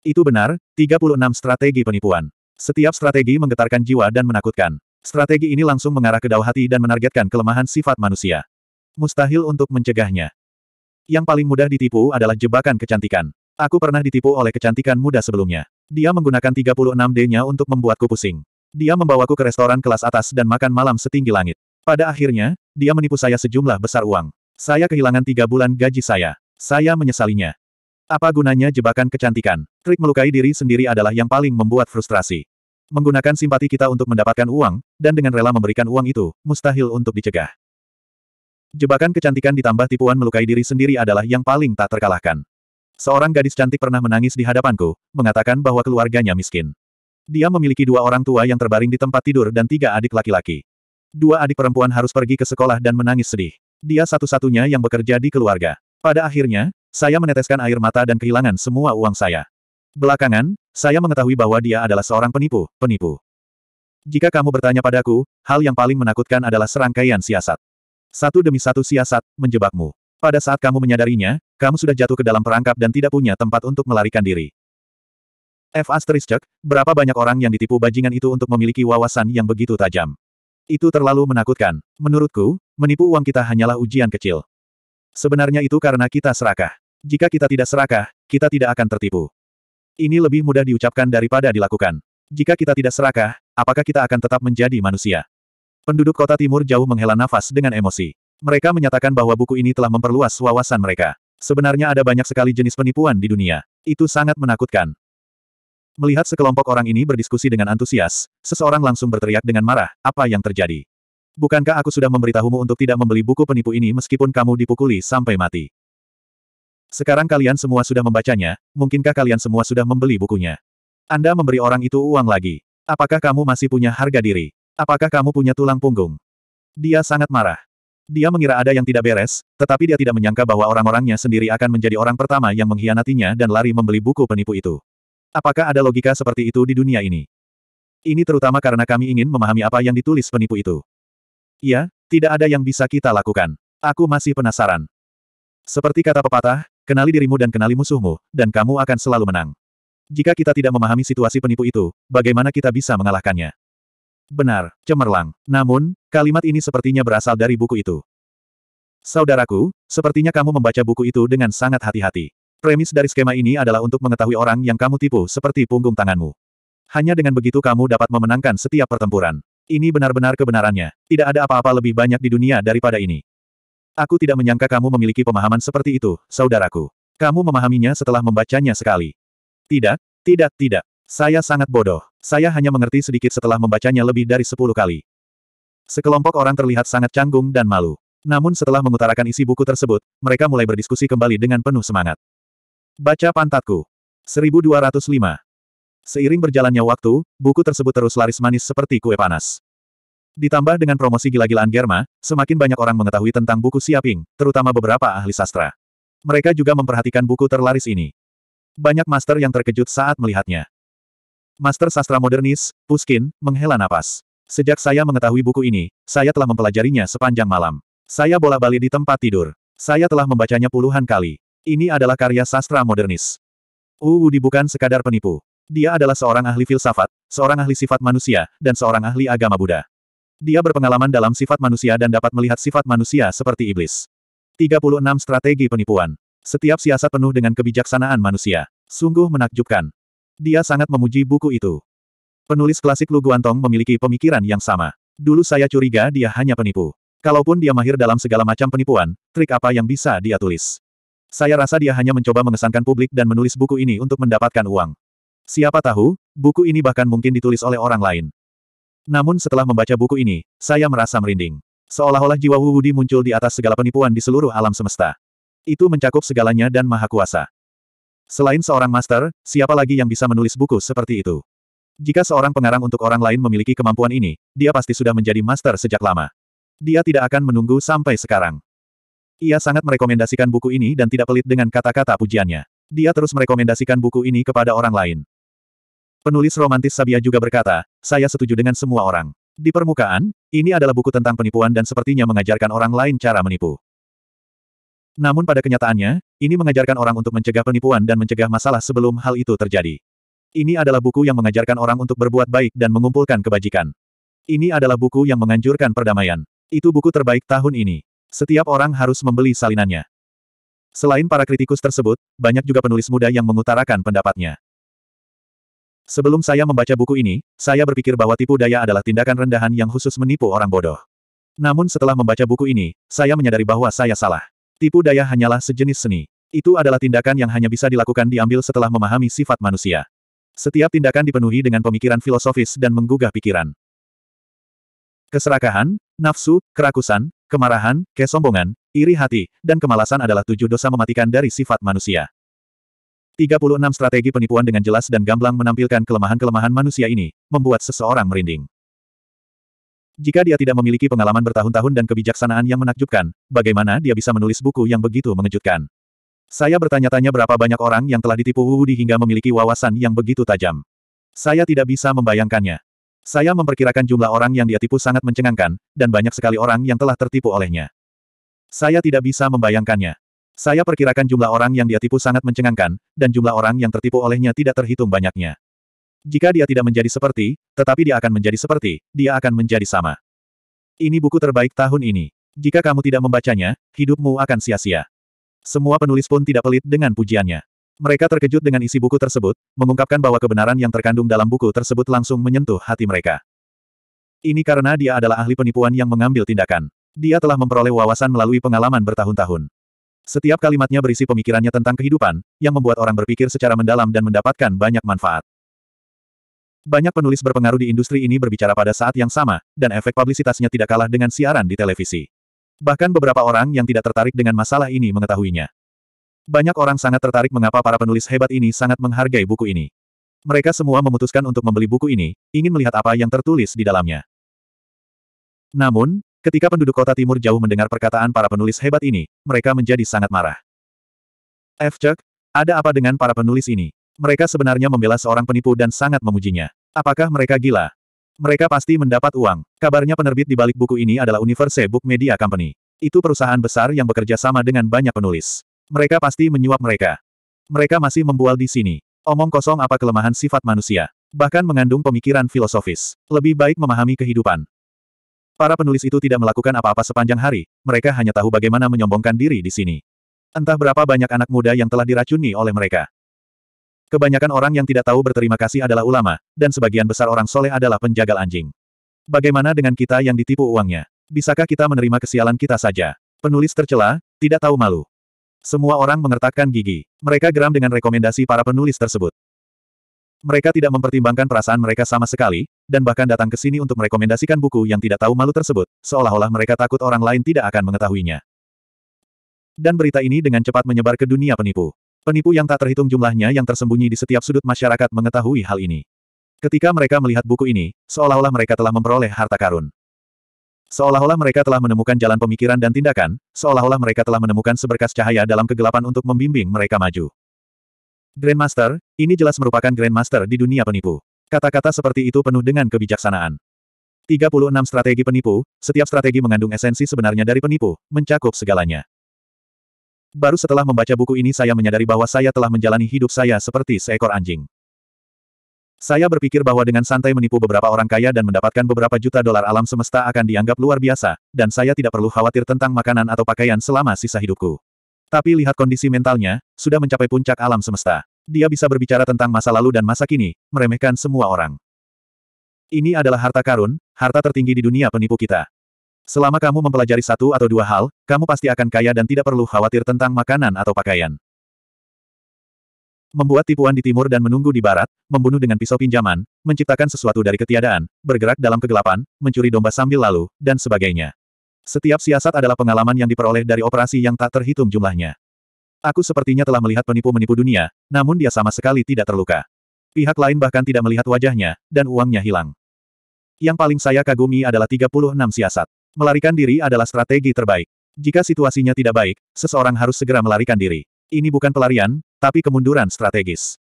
Itu benar, 36 strategi penipuan. Setiap strategi menggetarkan jiwa dan menakutkan. Strategi ini langsung mengarah ke dao hati dan menargetkan kelemahan sifat manusia. Mustahil untuk mencegahnya. Yang paling mudah ditipu adalah jebakan kecantikan. Aku pernah ditipu oleh kecantikan muda sebelumnya. Dia menggunakan 36D-nya untuk membuatku pusing. Dia membawaku ke restoran kelas atas dan makan malam setinggi langit. Pada akhirnya, dia menipu saya sejumlah besar uang. Saya kehilangan tiga bulan gaji saya. Saya menyesalinya. Apa gunanya jebakan kecantikan? Trik melukai diri sendiri adalah yang paling membuat frustrasi. Menggunakan simpati kita untuk mendapatkan uang, dan dengan rela memberikan uang itu, mustahil untuk dicegah. Jebakan kecantikan ditambah tipuan melukai diri sendiri adalah yang paling tak terkalahkan. Seorang gadis cantik pernah menangis di hadapanku, mengatakan bahwa keluarganya miskin. Dia memiliki dua orang tua yang terbaring di tempat tidur dan tiga adik laki-laki. Dua adik perempuan harus pergi ke sekolah dan menangis sedih. Dia satu-satunya yang bekerja di keluarga. Pada akhirnya, saya meneteskan air mata dan kehilangan semua uang saya. Belakangan, saya mengetahui bahwa dia adalah seorang penipu, penipu. Jika kamu bertanya padaku, hal yang paling menakutkan adalah serangkaian siasat. Satu demi satu siasat, menjebakmu. Pada saat kamu menyadarinya, kamu sudah jatuh ke dalam perangkap dan tidak punya tempat untuk melarikan diri. F. Asterisk, berapa banyak orang yang ditipu bajingan itu untuk memiliki wawasan yang begitu tajam. Itu terlalu menakutkan. Menurutku, menipu uang kita hanyalah ujian kecil. Sebenarnya itu karena kita serakah. Jika kita tidak serakah, kita tidak akan tertipu. Ini lebih mudah diucapkan daripada dilakukan. Jika kita tidak serakah, apakah kita akan tetap menjadi manusia? Penduduk kota timur jauh menghela nafas dengan emosi. Mereka menyatakan bahwa buku ini telah memperluas wawasan mereka. Sebenarnya ada banyak sekali jenis penipuan di dunia. Itu sangat menakutkan. Melihat sekelompok orang ini berdiskusi dengan antusias, seseorang langsung berteriak dengan marah, apa yang terjadi? Bukankah aku sudah memberitahumu untuk tidak membeli buku penipu ini meskipun kamu dipukuli sampai mati? Sekarang kalian semua sudah membacanya, mungkinkah kalian semua sudah membeli bukunya? Anda memberi orang itu uang lagi. Apakah kamu masih punya harga diri? Apakah kamu punya tulang punggung? Dia sangat marah. Dia mengira ada yang tidak beres, tetapi dia tidak menyangka bahwa orang-orangnya sendiri akan menjadi orang pertama yang mengkhianatinya dan lari membeli buku penipu itu. Apakah ada logika seperti itu di dunia ini? Ini terutama karena kami ingin memahami apa yang ditulis penipu itu. Ya, tidak ada yang bisa kita lakukan. Aku masih penasaran. Seperti kata pepatah, kenali dirimu dan kenali musuhmu, dan kamu akan selalu menang. Jika kita tidak memahami situasi penipu itu, bagaimana kita bisa mengalahkannya? Benar, cemerlang. Namun, kalimat ini sepertinya berasal dari buku itu. Saudaraku, sepertinya kamu membaca buku itu dengan sangat hati-hati. Premis dari skema ini adalah untuk mengetahui orang yang kamu tipu seperti punggung tanganmu. Hanya dengan begitu kamu dapat memenangkan setiap pertempuran. Ini benar-benar kebenarannya. Tidak ada apa-apa lebih banyak di dunia daripada ini. Aku tidak menyangka kamu memiliki pemahaman seperti itu, saudaraku. Kamu memahaminya setelah membacanya sekali. Tidak, tidak, tidak. Saya sangat bodoh. Saya hanya mengerti sedikit setelah membacanya lebih dari sepuluh kali. Sekelompok orang terlihat sangat canggung dan malu. Namun setelah mengutarakan isi buku tersebut, mereka mulai berdiskusi kembali dengan penuh semangat. Baca pantatku. 1205. Seiring berjalannya waktu, buku tersebut terus laris manis seperti kue panas. Ditambah dengan promosi gila-gilaan Germa, semakin banyak orang mengetahui tentang buku Siaping, terutama beberapa ahli sastra. Mereka juga memperhatikan buku terlaris ini. Banyak master yang terkejut saat melihatnya. Master sastra modernis, Puskin, menghela napas. Sejak saya mengetahui buku ini, saya telah mempelajarinya sepanjang malam. Saya bola-balik di tempat tidur. Saya telah membacanya puluhan kali. Ini adalah karya sastra modernis. Uu bukan sekadar penipu. Dia adalah seorang ahli filsafat, seorang ahli sifat manusia, dan seorang ahli agama Buddha. Dia berpengalaman dalam sifat manusia dan dapat melihat sifat manusia seperti iblis. 36 Strategi Penipuan Setiap siasat penuh dengan kebijaksanaan manusia. Sungguh menakjubkan. Dia sangat memuji buku itu. Penulis klasik Lu Guantong memiliki pemikiran yang sama. Dulu saya curiga dia hanya penipu. Kalaupun dia mahir dalam segala macam penipuan, trik apa yang bisa dia tulis. Saya rasa dia hanya mencoba mengesankan publik dan menulis buku ini untuk mendapatkan uang. Siapa tahu, buku ini bahkan mungkin ditulis oleh orang lain. Namun setelah membaca buku ini, saya merasa merinding. Seolah-olah jiwa Wu muncul di atas segala penipuan di seluruh alam semesta. Itu mencakup segalanya dan maha kuasa. Selain seorang master, siapa lagi yang bisa menulis buku seperti itu? Jika seorang pengarang untuk orang lain memiliki kemampuan ini, dia pasti sudah menjadi master sejak lama. Dia tidak akan menunggu sampai sekarang. Ia sangat merekomendasikan buku ini dan tidak pelit dengan kata-kata pujiannya. Dia terus merekomendasikan buku ini kepada orang lain. Penulis romantis Sabia juga berkata, saya setuju dengan semua orang. Di permukaan, ini adalah buku tentang penipuan dan sepertinya mengajarkan orang lain cara menipu. Namun pada kenyataannya, ini mengajarkan orang untuk mencegah penipuan dan mencegah masalah sebelum hal itu terjadi. Ini adalah buku yang mengajarkan orang untuk berbuat baik dan mengumpulkan kebajikan. Ini adalah buku yang menganjurkan perdamaian. Itu buku terbaik tahun ini. Setiap orang harus membeli salinannya. Selain para kritikus tersebut, banyak juga penulis muda yang mengutarakan pendapatnya. Sebelum saya membaca buku ini, saya berpikir bahwa tipu daya adalah tindakan rendahan yang khusus menipu orang bodoh. Namun setelah membaca buku ini, saya menyadari bahwa saya salah. Tipu daya hanyalah sejenis seni. Itu adalah tindakan yang hanya bisa dilakukan diambil setelah memahami sifat manusia. Setiap tindakan dipenuhi dengan pemikiran filosofis dan menggugah pikiran. Keserakahan, nafsu, kerakusan, kemarahan, kesombongan, iri hati, dan kemalasan adalah tujuh dosa mematikan dari sifat manusia. 36 strategi penipuan dengan jelas dan gamblang menampilkan kelemahan-kelemahan manusia ini, membuat seseorang merinding. Jika dia tidak memiliki pengalaman bertahun-tahun dan kebijaksanaan yang menakjubkan, bagaimana dia bisa menulis buku yang begitu mengejutkan? Saya bertanya-tanya berapa banyak orang yang telah ditipu Wudi hingga memiliki wawasan yang begitu tajam. Saya tidak bisa membayangkannya. Saya memperkirakan jumlah orang yang dia tipu sangat mencengangkan, dan banyak sekali orang yang telah tertipu olehnya. Saya tidak bisa membayangkannya. Saya perkirakan jumlah orang yang dia tipu sangat mencengangkan, dan jumlah orang yang tertipu olehnya tidak terhitung banyaknya. Jika dia tidak menjadi seperti, tetapi dia akan menjadi seperti, dia akan menjadi sama. Ini buku terbaik tahun ini. Jika kamu tidak membacanya, hidupmu akan sia-sia. Semua penulis pun tidak pelit dengan pujiannya. Mereka terkejut dengan isi buku tersebut, mengungkapkan bahwa kebenaran yang terkandung dalam buku tersebut langsung menyentuh hati mereka. Ini karena dia adalah ahli penipuan yang mengambil tindakan. Dia telah memperoleh wawasan melalui pengalaman bertahun-tahun. Setiap kalimatnya berisi pemikirannya tentang kehidupan, yang membuat orang berpikir secara mendalam dan mendapatkan banyak manfaat. Banyak penulis berpengaruh di industri ini berbicara pada saat yang sama, dan efek publisitasnya tidak kalah dengan siaran di televisi. Bahkan beberapa orang yang tidak tertarik dengan masalah ini mengetahuinya. Banyak orang sangat tertarik mengapa para penulis hebat ini sangat menghargai buku ini. Mereka semua memutuskan untuk membeli buku ini, ingin melihat apa yang tertulis di dalamnya. Namun, Ketika penduduk kota timur jauh mendengar perkataan para penulis hebat ini, mereka menjadi sangat marah. F. Chuck, ada apa dengan para penulis ini? Mereka sebenarnya membela seorang penipu dan sangat memujinya. Apakah mereka gila? Mereka pasti mendapat uang. Kabarnya penerbit di balik buku ini adalah Universe Book Media Company. Itu perusahaan besar yang bekerja sama dengan banyak penulis. Mereka pasti menyuap mereka. Mereka masih membual di sini. Omong kosong apa kelemahan sifat manusia. Bahkan mengandung pemikiran filosofis. Lebih baik memahami kehidupan. Para penulis itu tidak melakukan apa-apa sepanjang hari, mereka hanya tahu bagaimana menyombongkan diri di sini. Entah berapa banyak anak muda yang telah diracuni oleh mereka. Kebanyakan orang yang tidak tahu berterima kasih adalah ulama, dan sebagian besar orang soleh adalah penjagal anjing. Bagaimana dengan kita yang ditipu uangnya? Bisakah kita menerima kesialan kita saja? Penulis tercela, tidak tahu malu. Semua orang mengertakkan gigi. Mereka geram dengan rekomendasi para penulis tersebut. Mereka tidak mempertimbangkan perasaan mereka sama sekali, dan bahkan datang ke sini untuk merekomendasikan buku yang tidak tahu malu tersebut, seolah-olah mereka takut orang lain tidak akan mengetahuinya. Dan berita ini dengan cepat menyebar ke dunia penipu. Penipu yang tak terhitung jumlahnya yang tersembunyi di setiap sudut masyarakat mengetahui hal ini. Ketika mereka melihat buku ini, seolah-olah mereka telah memperoleh harta karun. Seolah-olah mereka telah menemukan jalan pemikiran dan tindakan, seolah-olah mereka telah menemukan seberkas cahaya dalam kegelapan untuk membimbing mereka maju. Grandmaster, ini jelas merupakan Grandmaster di dunia penipu. Kata-kata seperti itu penuh dengan kebijaksanaan. 36 strategi penipu, setiap strategi mengandung esensi sebenarnya dari penipu, mencakup segalanya. Baru setelah membaca buku ini saya menyadari bahwa saya telah menjalani hidup saya seperti seekor anjing. Saya berpikir bahwa dengan santai menipu beberapa orang kaya dan mendapatkan beberapa juta dolar alam semesta akan dianggap luar biasa, dan saya tidak perlu khawatir tentang makanan atau pakaian selama sisa hidupku. Tapi lihat kondisi mentalnya, sudah mencapai puncak alam semesta. Dia bisa berbicara tentang masa lalu dan masa kini, meremehkan semua orang. Ini adalah harta karun, harta tertinggi di dunia penipu kita. Selama kamu mempelajari satu atau dua hal, kamu pasti akan kaya dan tidak perlu khawatir tentang makanan atau pakaian. Membuat tipuan di timur dan menunggu di barat, membunuh dengan pisau pinjaman, menciptakan sesuatu dari ketiadaan, bergerak dalam kegelapan, mencuri domba sambil lalu, dan sebagainya. Setiap siasat adalah pengalaman yang diperoleh dari operasi yang tak terhitung jumlahnya. Aku sepertinya telah melihat penipu menipu dunia, namun dia sama sekali tidak terluka. Pihak lain bahkan tidak melihat wajahnya, dan uangnya hilang. Yang paling saya kagumi adalah 36 siasat. Melarikan diri adalah strategi terbaik. Jika situasinya tidak baik, seseorang harus segera melarikan diri. Ini bukan pelarian, tapi kemunduran strategis.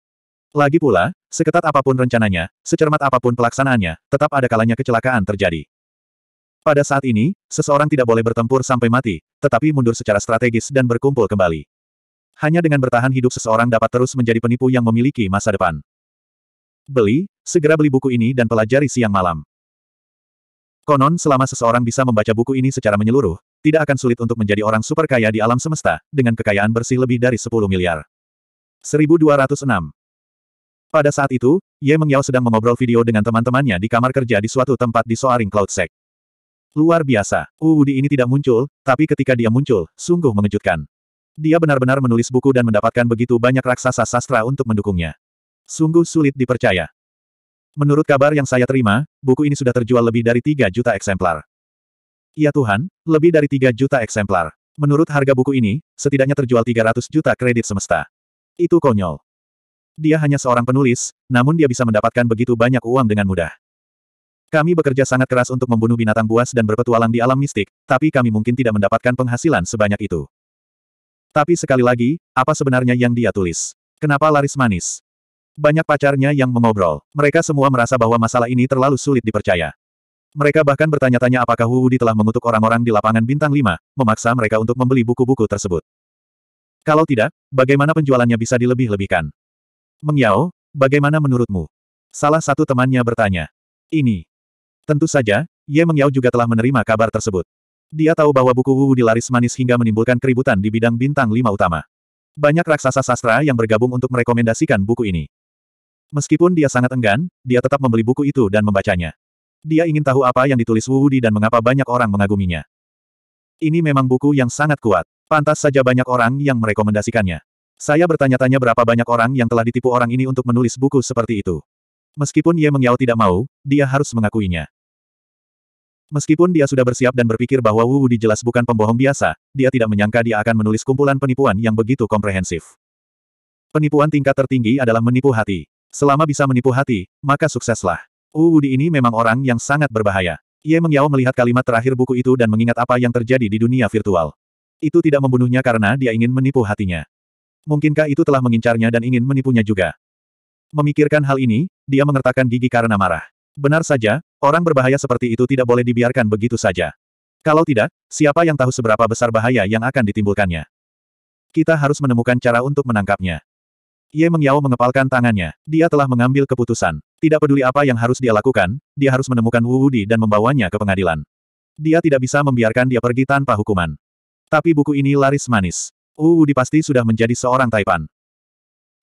Lagi pula, seketat apapun rencananya, secermat apapun pelaksanaannya, tetap ada kalanya kecelakaan terjadi. Pada saat ini, seseorang tidak boleh bertempur sampai mati, tetapi mundur secara strategis dan berkumpul kembali. Hanya dengan bertahan hidup seseorang dapat terus menjadi penipu yang memiliki masa depan. Beli, segera beli buku ini dan pelajari siang malam. Konon selama seseorang bisa membaca buku ini secara menyeluruh, tidak akan sulit untuk menjadi orang super kaya di alam semesta, dengan kekayaan bersih lebih dari 10 miliar. 1206 Pada saat itu, Ye Mengyao sedang mengobrol video dengan teman-temannya di kamar kerja di suatu tempat di Soaring Cloud Sect. Luar biasa, Uudi ini tidak muncul, tapi ketika dia muncul, sungguh mengejutkan. Dia benar-benar menulis buku dan mendapatkan begitu banyak raksasa sastra untuk mendukungnya. Sungguh sulit dipercaya. Menurut kabar yang saya terima, buku ini sudah terjual lebih dari 3 juta eksemplar. Ya Tuhan, lebih dari 3 juta eksemplar. Menurut harga buku ini, setidaknya terjual 300 juta kredit semesta. Itu konyol. Dia hanya seorang penulis, namun dia bisa mendapatkan begitu banyak uang dengan mudah. Kami bekerja sangat keras untuk membunuh binatang buas dan berpetualang di alam mistik, tapi kami mungkin tidak mendapatkan penghasilan sebanyak itu. Tapi sekali lagi, apa sebenarnya yang dia tulis? Kenapa laris manis? Banyak pacarnya yang mengobrol. Mereka semua merasa bahwa masalah ini terlalu sulit dipercaya. Mereka bahkan bertanya-tanya apakah Wudi telah mengutuk orang-orang di lapangan bintang 5, memaksa mereka untuk membeli buku-buku tersebut. Kalau tidak, bagaimana penjualannya bisa dilebih-lebihkan? Mengyao, bagaimana menurutmu? Salah satu temannya bertanya. Ini, Tentu saja, Ye Mengyao juga telah menerima kabar tersebut. Dia tahu bahwa buku Wu dilaris manis hingga menimbulkan keributan di bidang bintang lima utama. Banyak raksasa sastra yang bergabung untuk merekomendasikan buku ini. Meskipun dia sangat enggan, dia tetap membeli buku itu dan membacanya. Dia ingin tahu apa yang ditulis Wu Di dan mengapa banyak orang mengaguminya. Ini memang buku yang sangat kuat. Pantas saja banyak orang yang merekomendasikannya. Saya bertanya-tanya berapa banyak orang yang telah ditipu orang ini untuk menulis buku seperti itu. Meskipun Ye Mengyao tidak mau, dia harus mengakuinya. Meskipun dia sudah bersiap dan berpikir bahwa Wu Wudi jelas bukan pembohong biasa, dia tidak menyangka dia akan menulis kumpulan penipuan yang begitu komprehensif. Penipuan tingkat tertinggi adalah menipu hati. Selama bisa menipu hati, maka sukseslah. Wu Wudi ini memang orang yang sangat berbahaya. Ye Mengyao melihat kalimat terakhir buku itu dan mengingat apa yang terjadi di dunia virtual. Itu tidak membunuhnya karena dia ingin menipu hatinya. Mungkinkah itu telah mengincarnya dan ingin menipunya juga? Memikirkan hal ini, dia mengertakkan gigi karena marah. Benar saja, orang berbahaya seperti itu tidak boleh dibiarkan begitu saja. Kalau tidak, siapa yang tahu seberapa besar bahaya yang akan ditimbulkannya. Kita harus menemukan cara untuk menangkapnya. Ye Mengyao mengepalkan tangannya. Dia telah mengambil keputusan. Tidak peduli apa yang harus dia lakukan, dia harus menemukan Wu Wudi dan membawanya ke pengadilan. Dia tidak bisa membiarkan dia pergi tanpa hukuman. Tapi buku ini laris manis. Wu Wudi pasti sudah menjadi seorang taipan.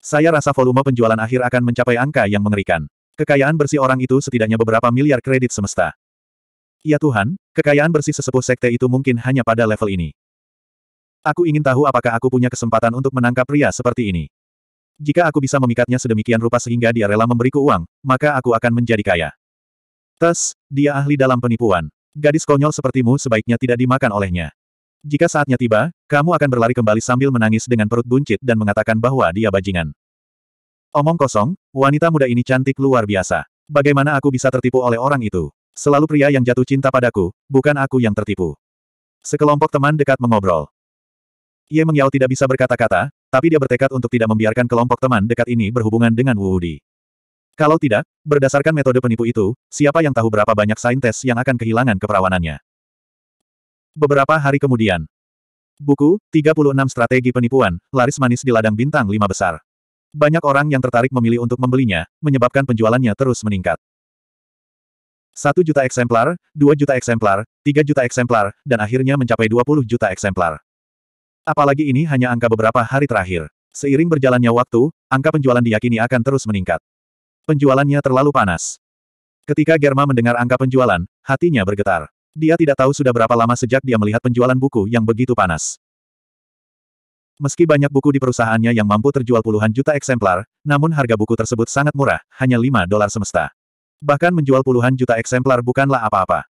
Saya rasa volume penjualan akhir akan mencapai angka yang mengerikan. Kekayaan bersih orang itu setidaknya beberapa miliar kredit semesta. Ya Tuhan, kekayaan bersih sesepuh sekte itu mungkin hanya pada level ini. Aku ingin tahu apakah aku punya kesempatan untuk menangkap pria seperti ini. Jika aku bisa memikatnya sedemikian rupa sehingga dia rela memberiku uang, maka aku akan menjadi kaya. Tes, dia ahli dalam penipuan. Gadis konyol sepertimu sebaiknya tidak dimakan olehnya. Jika saatnya tiba, kamu akan berlari kembali sambil menangis dengan perut buncit dan mengatakan bahwa dia bajingan. Omong kosong, wanita muda ini cantik luar biasa. Bagaimana aku bisa tertipu oleh orang itu? Selalu pria yang jatuh cinta padaku, bukan aku yang tertipu. Sekelompok teman dekat mengobrol. Ye Mengyao tidak bisa berkata-kata, tapi dia bertekad untuk tidak membiarkan kelompok teman dekat ini berhubungan dengan Wu Di. Kalau tidak, berdasarkan metode penipu itu, siapa yang tahu berapa banyak saintes yang akan kehilangan keperawanannya. Beberapa hari kemudian. Buku, 36 Strategi Penipuan, laris manis di ladang bintang 5 besar. Banyak orang yang tertarik memilih untuk membelinya, menyebabkan penjualannya terus meningkat. 1 juta eksemplar, 2 juta eksemplar, 3 juta eksemplar, dan akhirnya mencapai 20 juta eksemplar. Apalagi ini hanya angka beberapa hari terakhir. Seiring berjalannya waktu, angka penjualan diyakini akan terus meningkat. Penjualannya terlalu panas. Ketika Germa mendengar angka penjualan, hatinya bergetar. Dia tidak tahu sudah berapa lama sejak dia melihat penjualan buku yang begitu panas. Meski banyak buku di perusahaannya yang mampu terjual puluhan juta eksemplar, namun harga buku tersebut sangat murah, hanya 5 dolar semesta. Bahkan menjual puluhan juta eksemplar bukanlah apa-apa.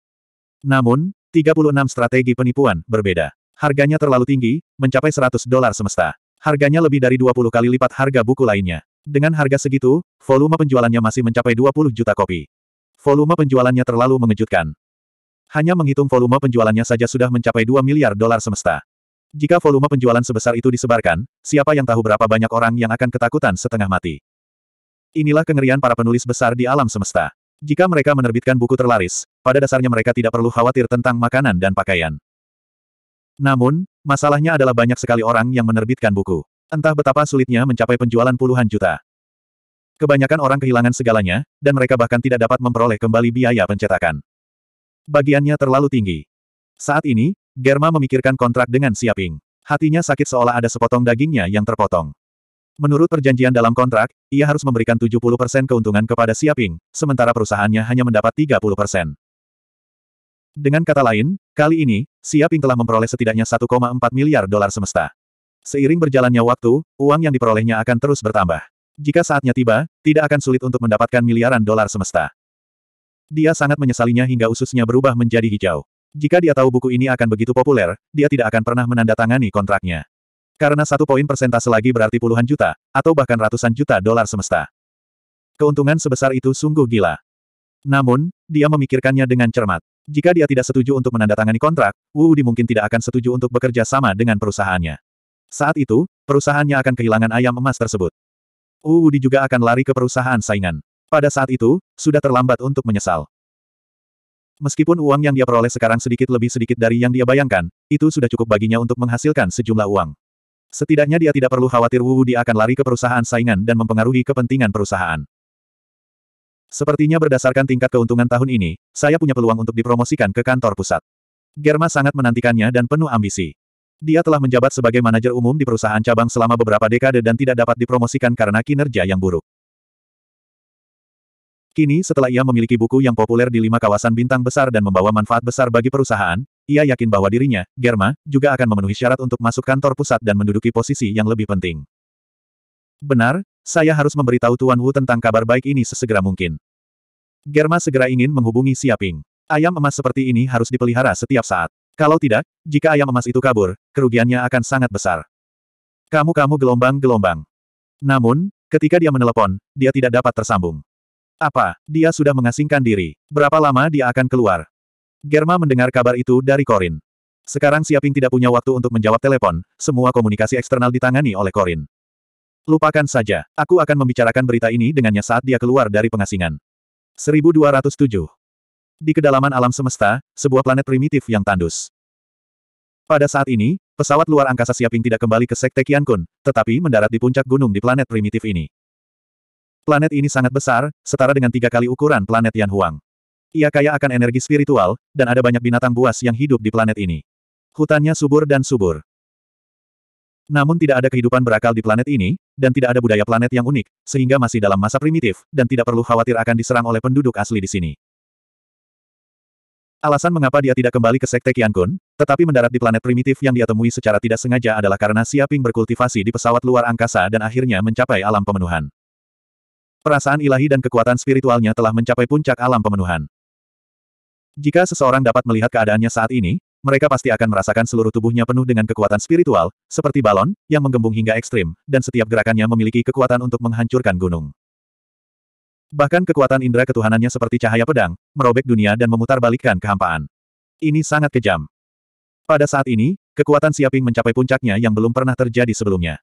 Namun, 36 strategi penipuan berbeda. Harganya terlalu tinggi, mencapai 100 dolar semesta. Harganya lebih dari 20 kali lipat harga buku lainnya. Dengan harga segitu, volume penjualannya masih mencapai 20 juta kopi. Volume penjualannya terlalu mengejutkan. Hanya menghitung volume penjualannya saja sudah mencapai 2 miliar dolar semesta. Jika volume penjualan sebesar itu disebarkan, siapa yang tahu berapa banyak orang yang akan ketakutan setengah mati. Inilah kengerian para penulis besar di alam semesta. Jika mereka menerbitkan buku terlaris, pada dasarnya mereka tidak perlu khawatir tentang makanan dan pakaian. Namun, masalahnya adalah banyak sekali orang yang menerbitkan buku. Entah betapa sulitnya mencapai penjualan puluhan juta. Kebanyakan orang kehilangan segalanya, dan mereka bahkan tidak dapat memperoleh kembali biaya pencetakan. Bagiannya terlalu tinggi. Saat ini, Germa memikirkan kontrak dengan Siaping. Hatinya sakit seolah ada sepotong dagingnya yang terpotong. Menurut perjanjian dalam kontrak, ia harus memberikan 70% keuntungan kepada Siaping, sementara perusahaannya hanya mendapat 30%. Dengan kata lain, kali ini, Siaping telah memperoleh setidaknya 1,4 miliar dolar semesta. Seiring berjalannya waktu, uang yang diperolehnya akan terus bertambah. Jika saatnya tiba, tidak akan sulit untuk mendapatkan miliaran dolar semesta. Dia sangat menyesalinya hingga ususnya berubah menjadi hijau. Jika dia tahu buku ini akan begitu populer, dia tidak akan pernah menandatangani kontraknya. Karena satu poin persentase lagi berarti puluhan juta, atau bahkan ratusan juta dolar semesta. Keuntungan sebesar itu sungguh gila. Namun, dia memikirkannya dengan cermat. Jika dia tidak setuju untuk menandatangani kontrak, Wu Di mungkin tidak akan setuju untuk bekerja sama dengan perusahaannya. Saat itu, perusahaannya akan kehilangan ayam emas tersebut. Wu Di juga akan lari ke perusahaan saingan. Pada saat itu, sudah terlambat untuk menyesal. Meskipun uang yang dia peroleh sekarang sedikit lebih sedikit dari yang dia bayangkan, itu sudah cukup baginya untuk menghasilkan sejumlah uang. Setidaknya dia tidak perlu khawatir Wu Wudi akan lari ke perusahaan saingan dan mempengaruhi kepentingan perusahaan. Sepertinya berdasarkan tingkat keuntungan tahun ini, saya punya peluang untuk dipromosikan ke kantor pusat. Germa sangat menantikannya dan penuh ambisi. Dia telah menjabat sebagai manajer umum di perusahaan cabang selama beberapa dekade dan tidak dapat dipromosikan karena kinerja yang buruk. Kini setelah ia memiliki buku yang populer di lima kawasan bintang besar dan membawa manfaat besar bagi perusahaan, ia yakin bahwa dirinya, Germa, juga akan memenuhi syarat untuk masuk kantor pusat dan menduduki posisi yang lebih penting. Benar, saya harus memberitahu Tuan Wu tentang kabar baik ini sesegera mungkin. Germa segera ingin menghubungi Siaping. Ayam emas seperti ini harus dipelihara setiap saat. Kalau tidak, jika ayam emas itu kabur, kerugiannya akan sangat besar. Kamu-kamu gelombang-gelombang. Namun, ketika dia menelepon, dia tidak dapat tersambung. Apa, dia sudah mengasingkan diri. Berapa lama dia akan keluar? Germa mendengar kabar itu dari Korin. Sekarang Siaping tidak punya waktu untuk menjawab telepon, semua komunikasi eksternal ditangani oleh Korin. Lupakan saja, aku akan membicarakan berita ini dengannya saat dia keluar dari pengasingan. 1207 Di kedalaman alam semesta, sebuah planet primitif yang tandus. Pada saat ini, pesawat luar angkasa Siaping tidak kembali ke Sekte Qiankun, tetapi mendarat di puncak gunung di planet primitif ini. Planet ini sangat besar, setara dengan tiga kali ukuran planet Yan Huang. Ia kaya akan energi spiritual, dan ada banyak binatang buas yang hidup di planet ini. Hutannya subur dan subur. Namun tidak ada kehidupan berakal di planet ini, dan tidak ada budaya planet yang unik, sehingga masih dalam masa primitif, dan tidak perlu khawatir akan diserang oleh penduduk asli di sini. Alasan mengapa dia tidak kembali ke Sekte Kun, tetapi mendarat di planet primitif yang dia temui secara tidak sengaja adalah karena Siaping berkultivasi di pesawat luar angkasa dan akhirnya mencapai alam pemenuhan. Perasaan ilahi dan kekuatan spiritualnya telah mencapai puncak alam pemenuhan. Jika seseorang dapat melihat keadaannya saat ini, mereka pasti akan merasakan seluruh tubuhnya penuh dengan kekuatan spiritual, seperti balon, yang menggembung hingga ekstrim, dan setiap gerakannya memiliki kekuatan untuk menghancurkan gunung. Bahkan kekuatan indera ketuhanannya seperti cahaya pedang, merobek dunia dan memutarbalikkan kehampaan. Ini sangat kejam. Pada saat ini, kekuatan Siaping mencapai puncaknya yang belum pernah terjadi sebelumnya.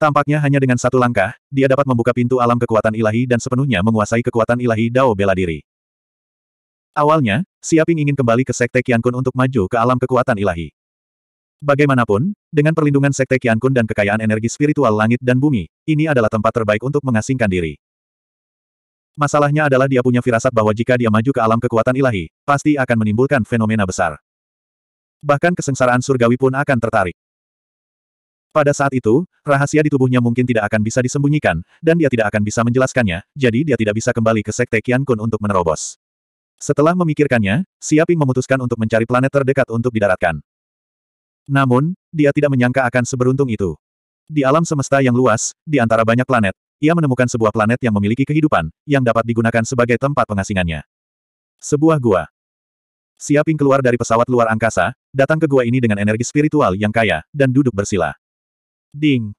Tampaknya hanya dengan satu langkah, dia dapat membuka pintu alam kekuatan ilahi dan sepenuhnya menguasai kekuatan ilahi Dao bela diri. Awalnya, Siaping ingin kembali ke Sekte Kun untuk maju ke alam kekuatan ilahi. Bagaimanapun, dengan perlindungan Sekte Kun dan kekayaan energi spiritual langit dan bumi, ini adalah tempat terbaik untuk mengasingkan diri. Masalahnya adalah dia punya firasat bahwa jika dia maju ke alam kekuatan ilahi, pasti akan menimbulkan fenomena besar. Bahkan kesengsaraan surgawi pun akan tertarik. Pada saat itu, rahasia di tubuhnya mungkin tidak akan bisa disembunyikan, dan dia tidak akan bisa menjelaskannya, jadi dia tidak bisa kembali ke Sekte Qian Kun untuk menerobos. Setelah memikirkannya, Siaping memutuskan untuk mencari planet terdekat untuk didaratkan. Namun, dia tidak menyangka akan seberuntung itu. Di alam semesta yang luas, di antara banyak planet, ia menemukan sebuah planet yang memiliki kehidupan, yang dapat digunakan sebagai tempat pengasingannya. Sebuah gua. Siaping keluar dari pesawat luar angkasa, datang ke gua ini dengan energi spiritual yang kaya, dan duduk bersila. Ding.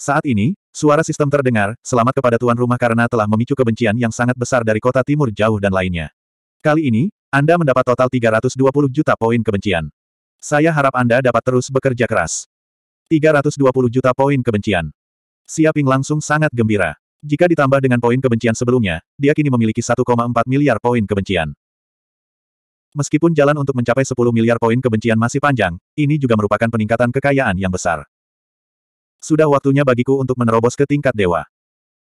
Saat ini, suara sistem terdengar, selamat kepada tuan rumah karena telah memicu kebencian yang sangat besar dari kota timur jauh dan lainnya. Kali ini, Anda mendapat total 320 juta poin kebencian. Saya harap Anda dapat terus bekerja keras. 320 juta poin kebencian. Siaping langsung sangat gembira. Jika ditambah dengan poin kebencian sebelumnya, dia kini memiliki 1,4 miliar poin kebencian. Meskipun jalan untuk mencapai 10 miliar poin kebencian masih panjang, ini juga merupakan peningkatan kekayaan yang besar. Sudah waktunya bagiku untuk menerobos ke tingkat dewa.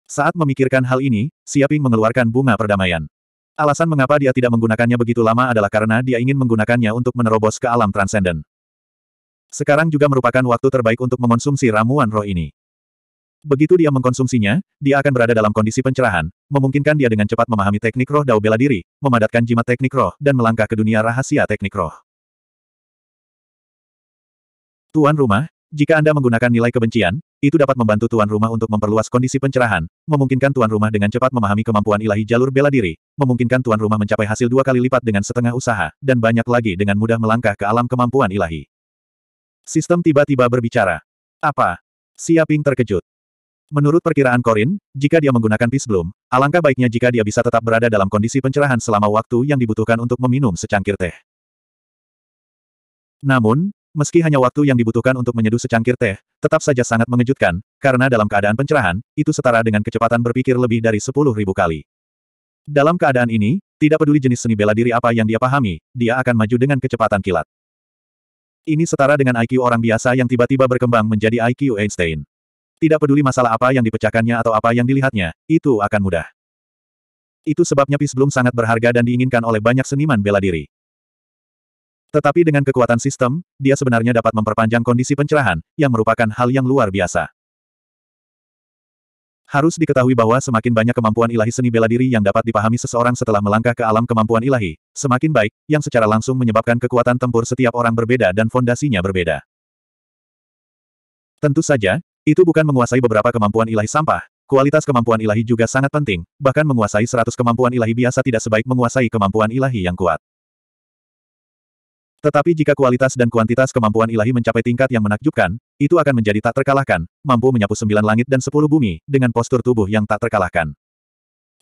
Saat memikirkan hal ini, Siaping mengeluarkan bunga perdamaian. Alasan mengapa dia tidak menggunakannya begitu lama adalah karena dia ingin menggunakannya untuk menerobos ke alam transenden. Sekarang juga merupakan waktu terbaik untuk mengonsumsi ramuan roh ini. Begitu dia mengkonsumsinya, dia akan berada dalam kondisi pencerahan, memungkinkan dia dengan cepat memahami teknik roh dao bela diri, memadatkan jimat teknik roh, dan melangkah ke dunia rahasia teknik roh. Tuan rumah, jika Anda menggunakan nilai kebencian, itu dapat membantu tuan rumah untuk memperluas kondisi pencerahan, memungkinkan tuan rumah dengan cepat memahami kemampuan ilahi jalur bela diri, memungkinkan tuan rumah mencapai hasil dua kali lipat dengan setengah usaha, dan banyak lagi dengan mudah melangkah ke alam kemampuan ilahi. Sistem tiba-tiba berbicara. Apa? Siaping terkejut. Menurut perkiraan Korin, jika dia menggunakan Peace Bloom, alangkah baiknya jika dia bisa tetap berada dalam kondisi pencerahan selama waktu yang dibutuhkan untuk meminum secangkir teh. Namun, Meski hanya waktu yang dibutuhkan untuk menyeduh secangkir teh, tetap saja sangat mengejutkan, karena dalam keadaan pencerahan, itu setara dengan kecepatan berpikir lebih dari sepuluh ribu kali. Dalam keadaan ini, tidak peduli jenis seni bela diri apa yang dia pahami, dia akan maju dengan kecepatan kilat. Ini setara dengan IQ orang biasa yang tiba-tiba berkembang menjadi IQ Einstein. Tidak peduli masalah apa yang dipecahkannya atau apa yang dilihatnya, itu akan mudah. Itu sebabnya Pis belum sangat berharga dan diinginkan oleh banyak seniman bela diri. Tetapi dengan kekuatan sistem, dia sebenarnya dapat memperpanjang kondisi pencerahan, yang merupakan hal yang luar biasa. Harus diketahui bahwa semakin banyak kemampuan ilahi seni bela diri yang dapat dipahami seseorang setelah melangkah ke alam kemampuan ilahi, semakin baik, yang secara langsung menyebabkan kekuatan tempur setiap orang berbeda dan fondasinya berbeda. Tentu saja, itu bukan menguasai beberapa kemampuan ilahi sampah, kualitas kemampuan ilahi juga sangat penting, bahkan menguasai 100 kemampuan ilahi biasa tidak sebaik menguasai kemampuan ilahi yang kuat. Tetapi jika kualitas dan kuantitas kemampuan ilahi mencapai tingkat yang menakjubkan, itu akan menjadi tak terkalahkan, mampu menyapu sembilan langit dan sepuluh bumi, dengan postur tubuh yang tak terkalahkan.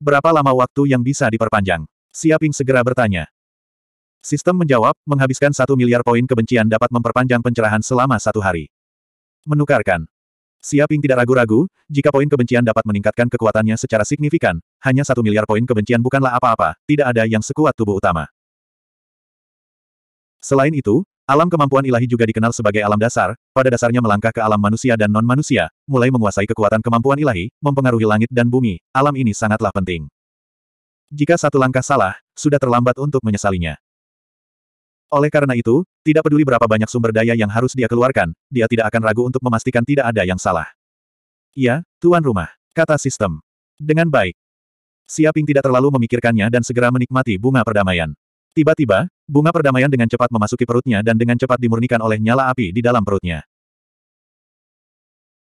Berapa lama waktu yang bisa diperpanjang? Siaping segera bertanya. Sistem menjawab, menghabiskan satu miliar poin kebencian dapat memperpanjang pencerahan selama satu hari. Menukarkan. Siaping tidak ragu-ragu, jika poin kebencian dapat meningkatkan kekuatannya secara signifikan, hanya satu miliar poin kebencian bukanlah apa-apa, tidak ada yang sekuat tubuh utama. Selain itu, alam kemampuan ilahi juga dikenal sebagai alam dasar, pada dasarnya melangkah ke alam manusia dan non-manusia, mulai menguasai kekuatan kemampuan ilahi, mempengaruhi langit dan bumi, alam ini sangatlah penting. Jika satu langkah salah, sudah terlambat untuk menyesalinya. Oleh karena itu, tidak peduli berapa banyak sumber daya yang harus dia keluarkan, dia tidak akan ragu untuk memastikan tidak ada yang salah. Ya, tuan rumah, kata sistem. Dengan baik. Siaping tidak terlalu memikirkannya dan segera menikmati bunga perdamaian. Tiba-tiba, bunga perdamaian dengan cepat memasuki perutnya dan dengan cepat dimurnikan oleh nyala api di dalam perutnya.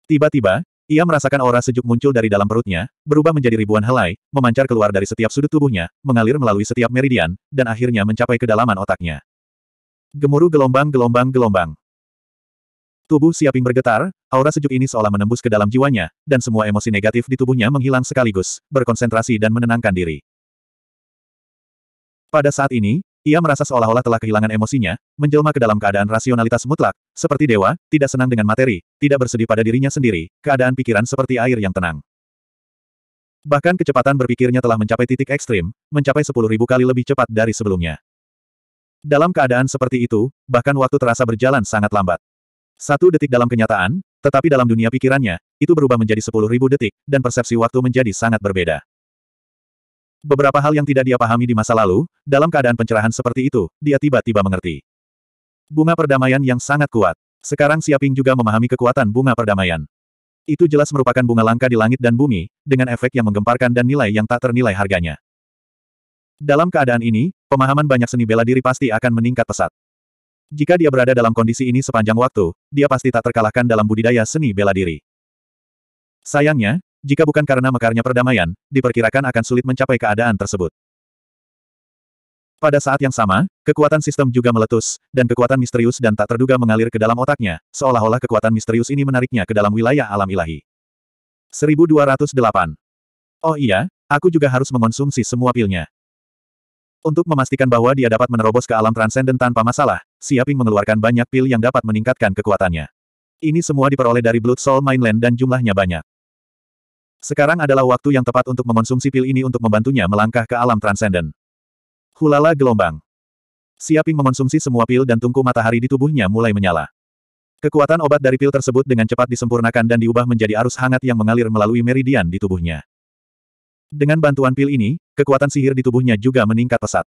Tiba-tiba, ia merasakan aura sejuk muncul dari dalam perutnya, berubah menjadi ribuan helai, memancar keluar dari setiap sudut tubuhnya, mengalir melalui setiap meridian, dan akhirnya mencapai kedalaman otaknya. Gemuruh gelombang-gelombang-gelombang. Tubuh Siaping bergetar, aura sejuk ini seolah menembus ke dalam jiwanya, dan semua emosi negatif di tubuhnya menghilang sekaligus, berkonsentrasi dan menenangkan diri. Pada saat ini, ia merasa seolah-olah telah kehilangan emosinya, menjelma ke dalam keadaan rasionalitas mutlak, seperti dewa, tidak senang dengan materi, tidak bersedih pada dirinya sendiri, keadaan pikiran seperti air yang tenang. Bahkan kecepatan berpikirnya telah mencapai titik ekstrim, mencapai 10.000 kali lebih cepat dari sebelumnya. Dalam keadaan seperti itu, bahkan waktu terasa berjalan sangat lambat. Satu detik dalam kenyataan, tetapi dalam dunia pikirannya, itu berubah menjadi 10.000 detik, dan persepsi waktu menjadi sangat berbeda. Beberapa hal yang tidak dia pahami di masa lalu, dalam keadaan pencerahan seperti itu, dia tiba-tiba mengerti. Bunga perdamaian yang sangat kuat. Sekarang Siaping juga memahami kekuatan bunga perdamaian. Itu jelas merupakan bunga langka di langit dan bumi, dengan efek yang menggemparkan dan nilai yang tak ternilai harganya. Dalam keadaan ini, pemahaman banyak seni bela diri pasti akan meningkat pesat. Jika dia berada dalam kondisi ini sepanjang waktu, dia pasti tak terkalahkan dalam budidaya seni bela diri. Sayangnya, jika bukan karena mekarnya perdamaian, diperkirakan akan sulit mencapai keadaan tersebut. Pada saat yang sama, kekuatan sistem juga meletus, dan kekuatan misterius dan tak terduga mengalir ke dalam otaknya, seolah-olah kekuatan misterius ini menariknya ke dalam wilayah alam ilahi. 1208. Oh iya, aku juga harus mengonsumsi semua pilnya. Untuk memastikan bahwa dia dapat menerobos ke alam transenden tanpa masalah, Siaping mengeluarkan banyak pil yang dapat meningkatkan kekuatannya. Ini semua diperoleh dari Blood Soul Mainland dan jumlahnya banyak. Sekarang adalah waktu yang tepat untuk mengonsumsi pil ini untuk membantunya melangkah ke alam transenden. Hulala gelombang. Siaping mengonsumsi semua pil dan tungku matahari di tubuhnya mulai menyala. Kekuatan obat dari pil tersebut dengan cepat disempurnakan dan diubah menjadi arus hangat yang mengalir melalui meridian di tubuhnya. Dengan bantuan pil ini, kekuatan sihir di tubuhnya juga meningkat pesat.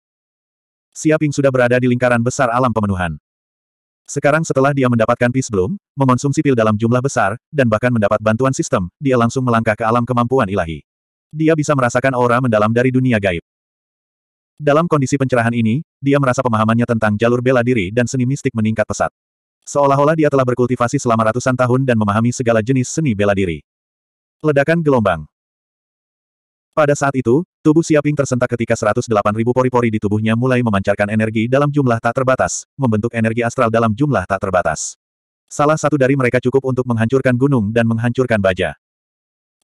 Siaping sudah berada di lingkaran besar alam pemenuhan. Sekarang setelah dia mendapatkan Peace belum, mengonsumsi pil dalam jumlah besar, dan bahkan mendapat bantuan sistem, dia langsung melangkah ke alam kemampuan ilahi. Dia bisa merasakan aura mendalam dari dunia gaib. Dalam kondisi pencerahan ini, dia merasa pemahamannya tentang jalur bela diri dan seni mistik meningkat pesat. Seolah-olah dia telah berkultivasi selama ratusan tahun dan memahami segala jenis seni bela diri. Ledakan gelombang. Pada saat itu, Tubuh Siaping tersentak ketika 108.000 pori-pori di tubuhnya mulai memancarkan energi dalam jumlah tak terbatas, membentuk energi astral dalam jumlah tak terbatas. Salah satu dari mereka cukup untuk menghancurkan gunung dan menghancurkan baja.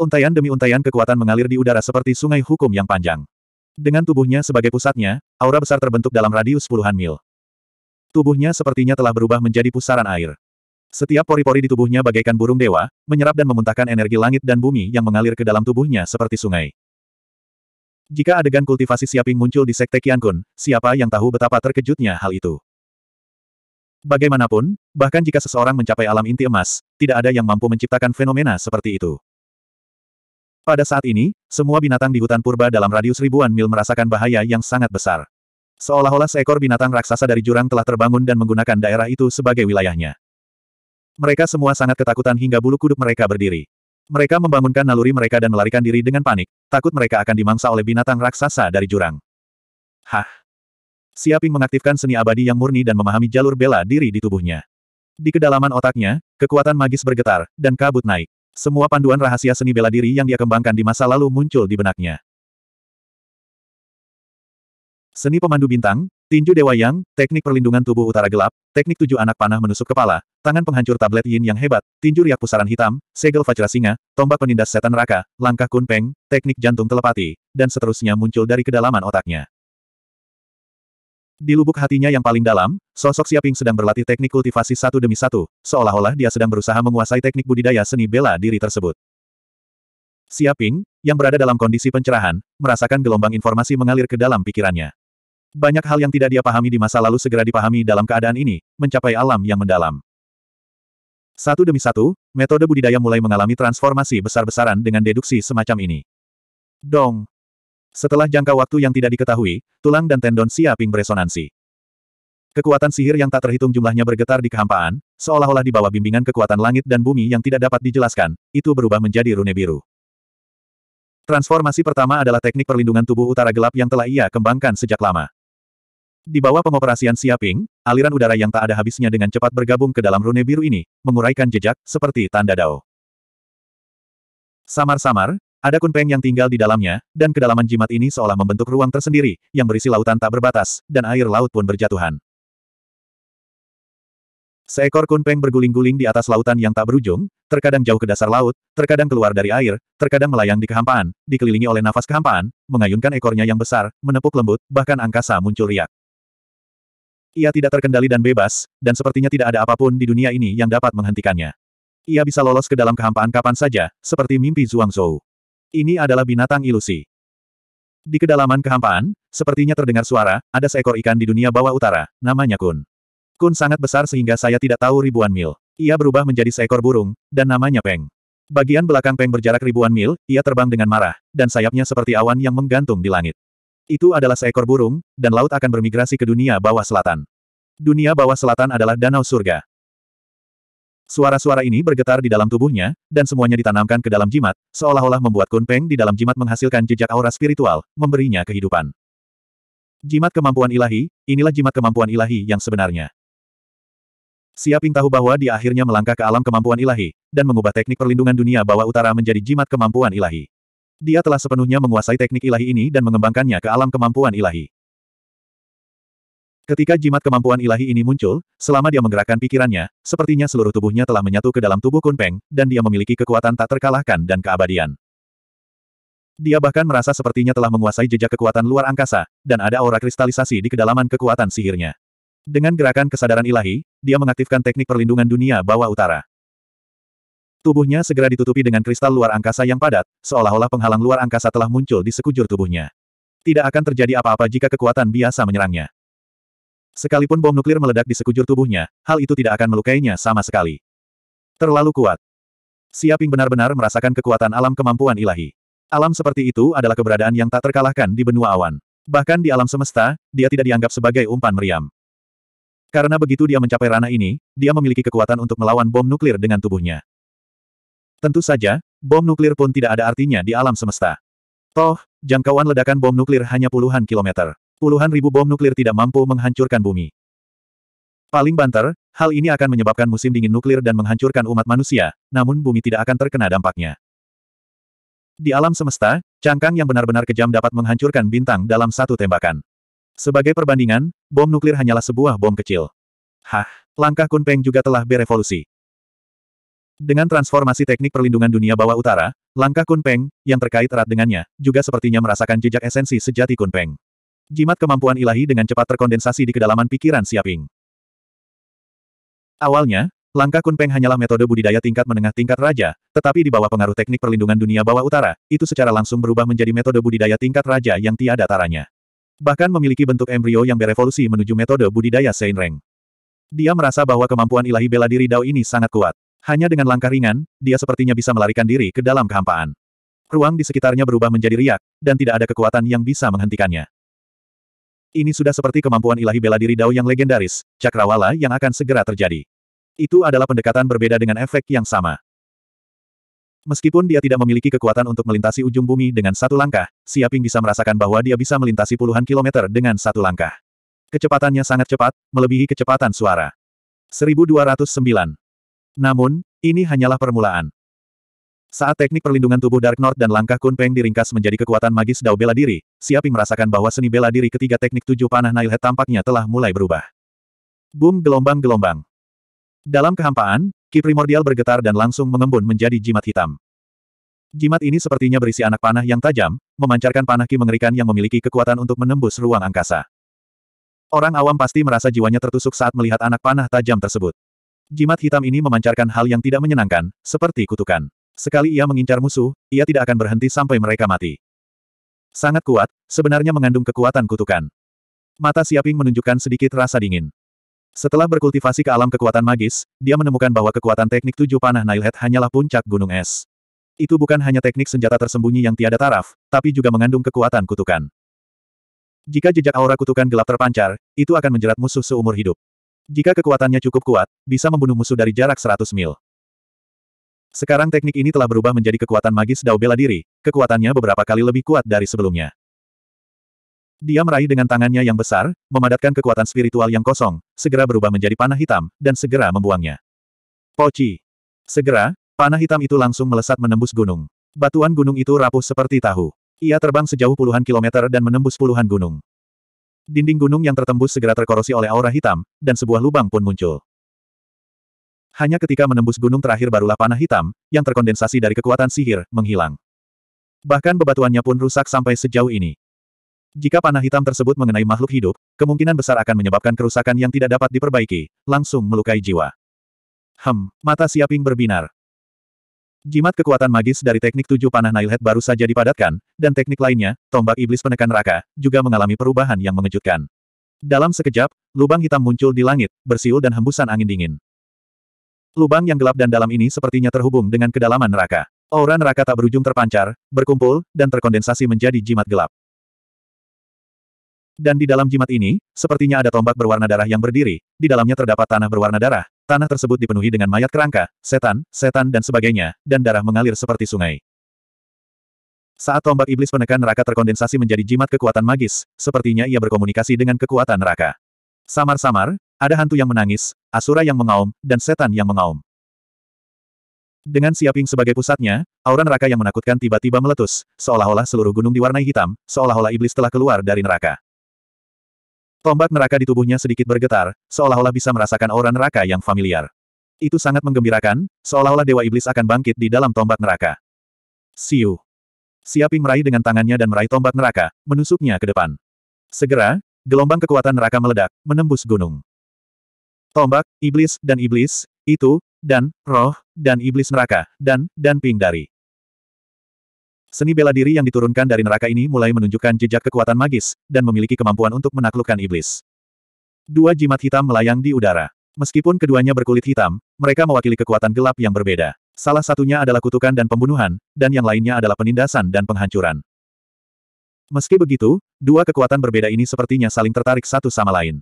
Untaian demi untaian kekuatan mengalir di udara seperti sungai hukum yang panjang. Dengan tubuhnya sebagai pusatnya, aura besar terbentuk dalam radius puluhan mil. Tubuhnya sepertinya telah berubah menjadi pusaran air. Setiap pori-pori di tubuhnya bagaikan burung dewa, menyerap dan memuntahkan energi langit dan bumi yang mengalir ke dalam tubuhnya seperti sungai. Jika adegan kultivasi Siaping muncul di Sekte Qiankun, siapa yang tahu betapa terkejutnya hal itu. Bagaimanapun, bahkan jika seseorang mencapai alam inti emas, tidak ada yang mampu menciptakan fenomena seperti itu. Pada saat ini, semua binatang di hutan purba dalam radius ribuan mil merasakan bahaya yang sangat besar. Seolah-olah seekor binatang raksasa dari jurang telah terbangun dan menggunakan daerah itu sebagai wilayahnya. Mereka semua sangat ketakutan hingga bulu kuduk mereka berdiri. Mereka membangunkan naluri mereka dan melarikan diri dengan panik, takut mereka akan dimangsa oleh binatang raksasa dari jurang. Hah? Siaping mengaktifkan seni abadi yang murni dan memahami jalur bela diri di tubuhnya. Di kedalaman otaknya, kekuatan magis bergetar, dan kabut naik. Semua panduan rahasia seni bela diri yang dia kembangkan di masa lalu muncul di benaknya. Seni pemandu bintang, tinju dewa yang, teknik perlindungan tubuh utara gelap, teknik tujuh anak panah menusuk kepala, tangan penghancur tablet yin yang hebat, tinju riak pusaran hitam, segel fajra singa, tombak penindas setan neraka, langkah kunpeng, teknik jantung telepati, dan seterusnya muncul dari kedalaman otaknya. Di lubuk hatinya yang paling dalam, sosok Siaping sedang berlatih teknik kultivasi satu demi satu, seolah-olah dia sedang berusaha menguasai teknik budidaya seni bela diri tersebut. Siaping, yang berada dalam kondisi pencerahan, merasakan gelombang informasi mengalir ke dalam pikirannya. Banyak hal yang tidak dia pahami di masa lalu segera dipahami dalam keadaan ini, mencapai alam yang mendalam. Satu demi satu, metode budidaya mulai mengalami transformasi besar-besaran dengan deduksi semacam ini. Dong! Setelah jangka waktu yang tidak diketahui, tulang dan tendon siaping beresonansi. Kekuatan sihir yang tak terhitung jumlahnya bergetar di kehampaan, seolah-olah di bawah bimbingan kekuatan langit dan bumi yang tidak dapat dijelaskan, itu berubah menjadi rune biru. Transformasi pertama adalah teknik perlindungan tubuh utara gelap yang telah ia kembangkan sejak lama. Di bawah pengoperasian Siaping, aliran udara yang tak ada habisnya dengan cepat bergabung ke dalam rune biru ini, menguraikan jejak, seperti tanda dao. Samar-samar, ada kunpeng yang tinggal di dalamnya, dan kedalaman jimat ini seolah membentuk ruang tersendiri, yang berisi lautan tak berbatas, dan air laut pun berjatuhan. Seekor kunpeng berguling-guling di atas lautan yang tak berujung, terkadang jauh ke dasar laut, terkadang keluar dari air, terkadang melayang di kehampaan, dikelilingi oleh nafas kehampaan, mengayunkan ekornya yang besar, menepuk lembut, bahkan angkasa muncul riak. Ia tidak terkendali dan bebas, dan sepertinya tidak ada apapun di dunia ini yang dapat menghentikannya. Ia bisa lolos ke dalam kehampaan kapan saja, seperti mimpi Zhuang Zhou. Ini adalah binatang ilusi. Di kedalaman kehampaan, sepertinya terdengar suara, ada seekor ikan di dunia bawah utara, namanya Kun. Kun sangat besar sehingga saya tidak tahu ribuan mil. Ia berubah menjadi seekor burung, dan namanya Peng. Bagian belakang Peng berjarak ribuan mil, ia terbang dengan marah, dan sayapnya seperti awan yang menggantung di langit. Itu adalah seekor burung, dan laut akan bermigrasi ke dunia bawah selatan. Dunia bawah selatan adalah danau surga. Suara-suara ini bergetar di dalam tubuhnya, dan semuanya ditanamkan ke dalam jimat, seolah-olah membuat kunpeng di dalam jimat menghasilkan jejak aura spiritual, memberinya kehidupan. Jimat kemampuan ilahi, inilah jimat kemampuan ilahi yang sebenarnya. Siaping tahu bahwa dia akhirnya melangkah ke alam kemampuan ilahi, dan mengubah teknik perlindungan dunia bawah utara menjadi jimat kemampuan ilahi. Dia telah sepenuhnya menguasai teknik ilahi ini dan mengembangkannya ke alam kemampuan ilahi. Ketika jimat kemampuan ilahi ini muncul, selama dia menggerakkan pikirannya, sepertinya seluruh tubuhnya telah menyatu ke dalam tubuh Kunpeng, dan dia memiliki kekuatan tak terkalahkan dan keabadian. Dia bahkan merasa sepertinya telah menguasai jejak kekuatan luar angkasa, dan ada aura kristalisasi di kedalaman kekuatan sihirnya. Dengan gerakan kesadaran ilahi, dia mengaktifkan teknik perlindungan dunia bawah utara. Tubuhnya segera ditutupi dengan kristal luar angkasa yang padat, seolah-olah penghalang luar angkasa telah muncul di sekujur tubuhnya. Tidak akan terjadi apa-apa jika kekuatan biasa menyerangnya. Sekalipun bom nuklir meledak di sekujur tubuhnya, hal itu tidak akan melukainya sama sekali. Terlalu kuat. Siaping benar-benar merasakan kekuatan alam kemampuan ilahi. Alam seperti itu adalah keberadaan yang tak terkalahkan di benua awan. Bahkan di alam semesta, dia tidak dianggap sebagai umpan meriam. Karena begitu dia mencapai ranah ini, dia memiliki kekuatan untuk melawan bom nuklir dengan tubuhnya. Tentu saja, bom nuklir pun tidak ada artinya di alam semesta. Toh, jangkauan ledakan bom nuklir hanya puluhan kilometer. Puluhan ribu bom nuklir tidak mampu menghancurkan bumi. Paling banter, hal ini akan menyebabkan musim dingin nuklir dan menghancurkan umat manusia, namun bumi tidak akan terkena dampaknya. Di alam semesta, cangkang yang benar-benar kejam dapat menghancurkan bintang dalam satu tembakan. Sebagai perbandingan, bom nuklir hanyalah sebuah bom kecil. Hah, langkah Kunpeng juga telah berevolusi. Dengan transformasi teknik perlindungan dunia bawah utara, langkah Kunpeng, yang terkait erat dengannya, juga sepertinya merasakan jejak esensi sejati Kunpeng. Jimat kemampuan ilahi dengan cepat terkondensasi di kedalaman pikiran Siaping. Awalnya, langkah Kunpeng hanyalah metode budidaya tingkat menengah tingkat raja, tetapi di bawah pengaruh teknik perlindungan dunia bawah utara, itu secara langsung berubah menjadi metode budidaya tingkat raja yang tiada taranya. Bahkan memiliki bentuk embrio yang berevolusi menuju metode budidaya Seinreng. Dia merasa bahwa kemampuan ilahi bela diri Dao ini sangat kuat. Hanya dengan langkah ringan, dia sepertinya bisa melarikan diri ke dalam kehampaan. Ruang di sekitarnya berubah menjadi riak, dan tidak ada kekuatan yang bisa menghentikannya. Ini sudah seperti kemampuan ilahi bela diri Dao yang legendaris, cakrawala yang akan segera terjadi. Itu adalah pendekatan berbeda dengan efek yang sama. Meskipun dia tidak memiliki kekuatan untuk melintasi ujung bumi dengan satu langkah, Siaping bisa merasakan bahwa dia bisa melintasi puluhan kilometer dengan satu langkah. Kecepatannya sangat cepat, melebihi kecepatan suara. 1209 namun, ini hanyalah permulaan. Saat teknik perlindungan tubuh Dark North dan langkah Kun Peng diringkas menjadi kekuatan magis Dao bela diri, Siaping merasakan bahwa seni bela diri ketiga teknik tujuh panah Nailhead tampaknya telah mulai berubah. Boom gelombang-gelombang. Dalam kehampaan, ki primordial bergetar dan langsung mengembun menjadi jimat hitam. Jimat ini sepertinya berisi anak panah yang tajam, memancarkan panah ki mengerikan yang memiliki kekuatan untuk menembus ruang angkasa. Orang awam pasti merasa jiwanya tertusuk saat melihat anak panah tajam tersebut. Jimat hitam ini memancarkan hal yang tidak menyenangkan, seperti kutukan. Sekali ia mengincar musuh, ia tidak akan berhenti sampai mereka mati. Sangat kuat, sebenarnya mengandung kekuatan kutukan. Mata Siaping menunjukkan sedikit rasa dingin. Setelah berkultivasi ke alam kekuatan magis, dia menemukan bahwa kekuatan teknik tujuh panah Nailhead hanyalah puncak gunung es. Itu bukan hanya teknik senjata tersembunyi yang tiada taraf, tapi juga mengandung kekuatan kutukan. Jika jejak aura kutukan gelap terpancar, itu akan menjerat musuh seumur hidup. Jika kekuatannya cukup kuat, bisa membunuh musuh dari jarak 100 mil. Sekarang teknik ini telah berubah menjadi kekuatan magis Dao bela diri, kekuatannya beberapa kali lebih kuat dari sebelumnya. Dia meraih dengan tangannya yang besar, memadatkan kekuatan spiritual yang kosong, segera berubah menjadi panah hitam, dan segera membuangnya. Poci. Segera, panah hitam itu langsung melesat menembus gunung. Batuan gunung itu rapuh seperti tahu. Ia terbang sejauh puluhan kilometer dan menembus puluhan gunung. Dinding gunung yang tertembus segera terkorosi oleh aura hitam, dan sebuah lubang pun muncul. Hanya ketika menembus gunung terakhir barulah panah hitam, yang terkondensasi dari kekuatan sihir, menghilang. Bahkan bebatuannya pun rusak sampai sejauh ini. Jika panah hitam tersebut mengenai makhluk hidup, kemungkinan besar akan menyebabkan kerusakan yang tidak dapat diperbaiki, langsung melukai jiwa. Hem, mata Siaping berbinar. Jimat kekuatan magis dari teknik tujuh panah Nailhead baru saja dipadatkan, dan teknik lainnya, tombak iblis penekan neraka, juga mengalami perubahan yang mengejutkan. Dalam sekejap, lubang hitam muncul di langit, bersiul dan hembusan angin dingin. Lubang yang gelap dan dalam ini sepertinya terhubung dengan kedalaman neraka. Aura neraka tak berujung terpancar, berkumpul, dan terkondensasi menjadi jimat gelap. Dan di dalam jimat ini, sepertinya ada tombak berwarna darah yang berdiri, di dalamnya terdapat tanah berwarna darah, Tanah tersebut dipenuhi dengan mayat kerangka, setan, setan dan sebagainya, dan darah mengalir seperti sungai. Saat tombak iblis penekan neraka terkondensasi menjadi jimat kekuatan magis, sepertinya ia berkomunikasi dengan kekuatan neraka. Samar-samar, ada hantu yang menangis, asura yang mengaum, dan setan yang mengaum. Dengan Siaping sebagai pusatnya, aura neraka yang menakutkan tiba-tiba meletus, seolah-olah seluruh gunung diwarnai hitam, seolah-olah iblis telah keluar dari neraka. Tombak neraka di tubuhnya sedikit bergetar, seolah-olah bisa merasakan aura neraka yang familiar. Itu sangat menggembirakan, seolah-olah Dewa Iblis akan bangkit di dalam tombak neraka. Siu. Siaping meraih dengan tangannya dan meraih tombak neraka, menusuknya ke depan. Segera, gelombang kekuatan neraka meledak, menembus gunung. Tombak, iblis, dan iblis, itu, dan, roh, dan iblis neraka, dan, dan ping dari. Seni bela diri yang diturunkan dari neraka ini mulai menunjukkan jejak kekuatan magis, dan memiliki kemampuan untuk menaklukkan iblis. Dua jimat hitam melayang di udara. Meskipun keduanya berkulit hitam, mereka mewakili kekuatan gelap yang berbeda. Salah satunya adalah kutukan dan pembunuhan, dan yang lainnya adalah penindasan dan penghancuran. Meski begitu, dua kekuatan berbeda ini sepertinya saling tertarik satu sama lain.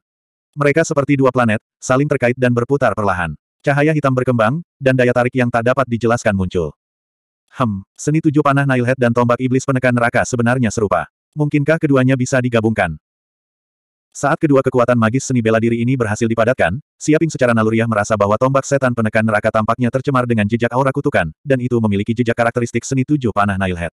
Mereka seperti dua planet, saling terkait dan berputar perlahan. Cahaya hitam berkembang, dan daya tarik yang tak dapat dijelaskan muncul. Hem, seni tujuh panah Nailhead dan tombak iblis penekan neraka sebenarnya serupa. Mungkinkah keduanya bisa digabungkan? Saat kedua kekuatan magis seni bela diri ini berhasil dipadatkan, Siaping secara naluriah merasa bahwa tombak setan penekan neraka tampaknya tercemar dengan jejak aura kutukan, dan itu memiliki jejak karakteristik seni tujuh panah Nailhead.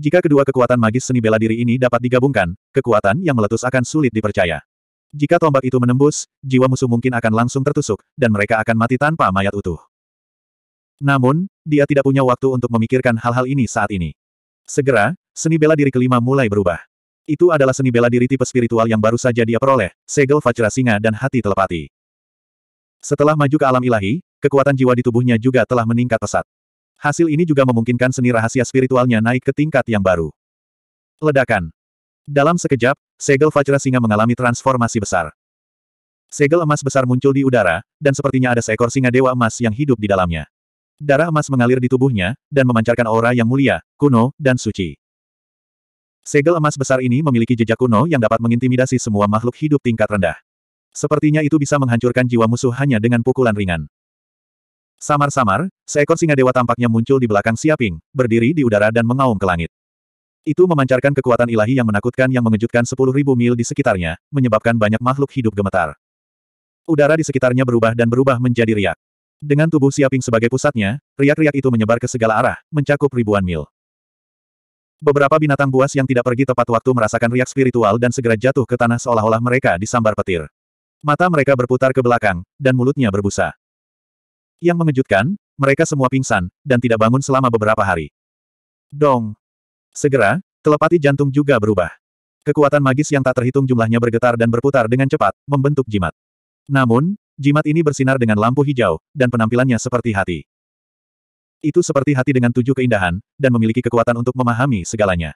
Jika kedua kekuatan magis seni bela diri ini dapat digabungkan, kekuatan yang meletus akan sulit dipercaya. Jika tombak itu menembus, jiwa musuh mungkin akan langsung tertusuk, dan mereka akan mati tanpa mayat utuh. Namun, dia tidak punya waktu untuk memikirkan hal-hal ini saat ini. Segera, seni bela diri kelima mulai berubah. Itu adalah seni bela diri tipe spiritual yang baru saja dia peroleh, segel Vajra Singa dan hati telepati. Setelah maju ke alam ilahi, kekuatan jiwa di tubuhnya juga telah meningkat pesat. Hasil ini juga memungkinkan seni rahasia spiritualnya naik ke tingkat yang baru. Ledakan. Dalam sekejap, segel Vajra Singa mengalami transformasi besar. Segel emas besar muncul di udara, dan sepertinya ada seekor singa dewa emas yang hidup di dalamnya. Darah emas mengalir di tubuhnya, dan memancarkan aura yang mulia, kuno, dan suci. Segel emas besar ini memiliki jejak kuno yang dapat mengintimidasi semua makhluk hidup tingkat rendah. Sepertinya itu bisa menghancurkan jiwa musuh hanya dengan pukulan ringan. Samar-samar, seekor singa dewa tampaknya muncul di belakang Siaping, berdiri di udara dan mengaum ke langit. Itu memancarkan kekuatan ilahi yang menakutkan yang mengejutkan 10.000 mil di sekitarnya, menyebabkan banyak makhluk hidup gemetar. Udara di sekitarnya berubah dan berubah menjadi riak. Dengan tubuh Siaping sebagai pusatnya, riak-riak itu menyebar ke segala arah, mencakup ribuan mil. Beberapa binatang buas yang tidak pergi tepat waktu merasakan riak spiritual dan segera jatuh ke tanah seolah-olah mereka disambar petir. Mata mereka berputar ke belakang, dan mulutnya berbusa. Yang mengejutkan, mereka semua pingsan, dan tidak bangun selama beberapa hari. Dong! Segera, telepati jantung juga berubah. Kekuatan magis yang tak terhitung jumlahnya bergetar dan berputar dengan cepat, membentuk jimat. Namun, Jimat ini bersinar dengan lampu hijau, dan penampilannya seperti hati. Itu seperti hati dengan tujuh keindahan, dan memiliki kekuatan untuk memahami segalanya.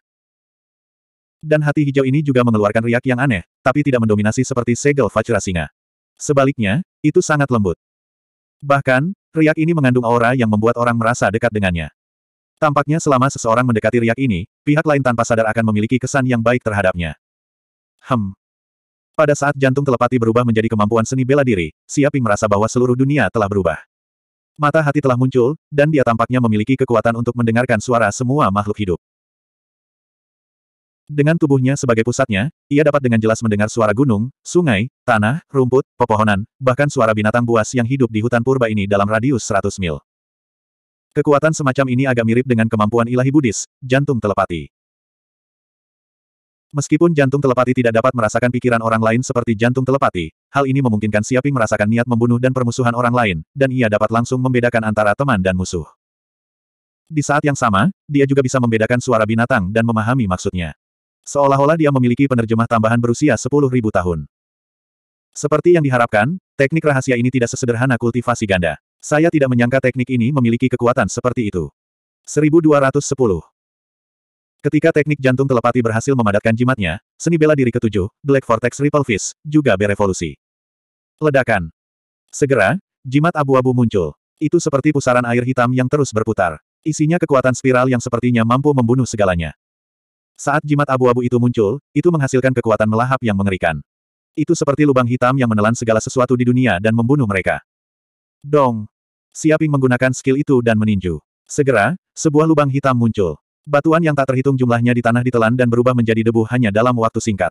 Dan hati hijau ini juga mengeluarkan riak yang aneh, tapi tidak mendominasi seperti segel fajra singa. Sebaliknya, itu sangat lembut. Bahkan, riak ini mengandung aura yang membuat orang merasa dekat dengannya. Tampaknya selama seseorang mendekati riak ini, pihak lain tanpa sadar akan memiliki kesan yang baik terhadapnya. Hem, pada saat jantung telepati berubah menjadi kemampuan seni bela diri, Siaping merasa bahwa seluruh dunia telah berubah. Mata hati telah muncul, dan dia tampaknya memiliki kekuatan untuk mendengarkan suara semua makhluk hidup. Dengan tubuhnya sebagai pusatnya, ia dapat dengan jelas mendengar suara gunung, sungai, tanah, rumput, pepohonan, bahkan suara binatang buas yang hidup di hutan purba ini dalam radius 100 mil. Kekuatan semacam ini agak mirip dengan kemampuan ilahi Buddhis, jantung telepati. Meskipun jantung telepati tidak dapat merasakan pikiran orang lain seperti jantung telepati, hal ini memungkinkan Siaping merasakan niat membunuh dan permusuhan orang lain, dan ia dapat langsung membedakan antara teman dan musuh. Di saat yang sama, dia juga bisa membedakan suara binatang dan memahami maksudnya. Seolah-olah dia memiliki penerjemah tambahan berusia 10.000 tahun. Seperti yang diharapkan, teknik rahasia ini tidak sesederhana kultivasi ganda. Saya tidak menyangka teknik ini memiliki kekuatan seperti itu. 1210 Ketika teknik jantung telepati berhasil memadatkan jimatnya, seni bela diri ketujuh, Black Vortex Ripple Fist, juga berevolusi. Ledakan. Segera, jimat abu-abu muncul. Itu seperti pusaran air hitam yang terus berputar. Isinya kekuatan spiral yang sepertinya mampu membunuh segalanya. Saat jimat abu-abu itu muncul, itu menghasilkan kekuatan melahap yang mengerikan. Itu seperti lubang hitam yang menelan segala sesuatu di dunia dan membunuh mereka. Dong! Siaping menggunakan skill itu dan meninju. Segera, sebuah lubang hitam muncul. Batuan yang tak terhitung jumlahnya di tanah ditelan dan berubah menjadi debu hanya dalam waktu singkat.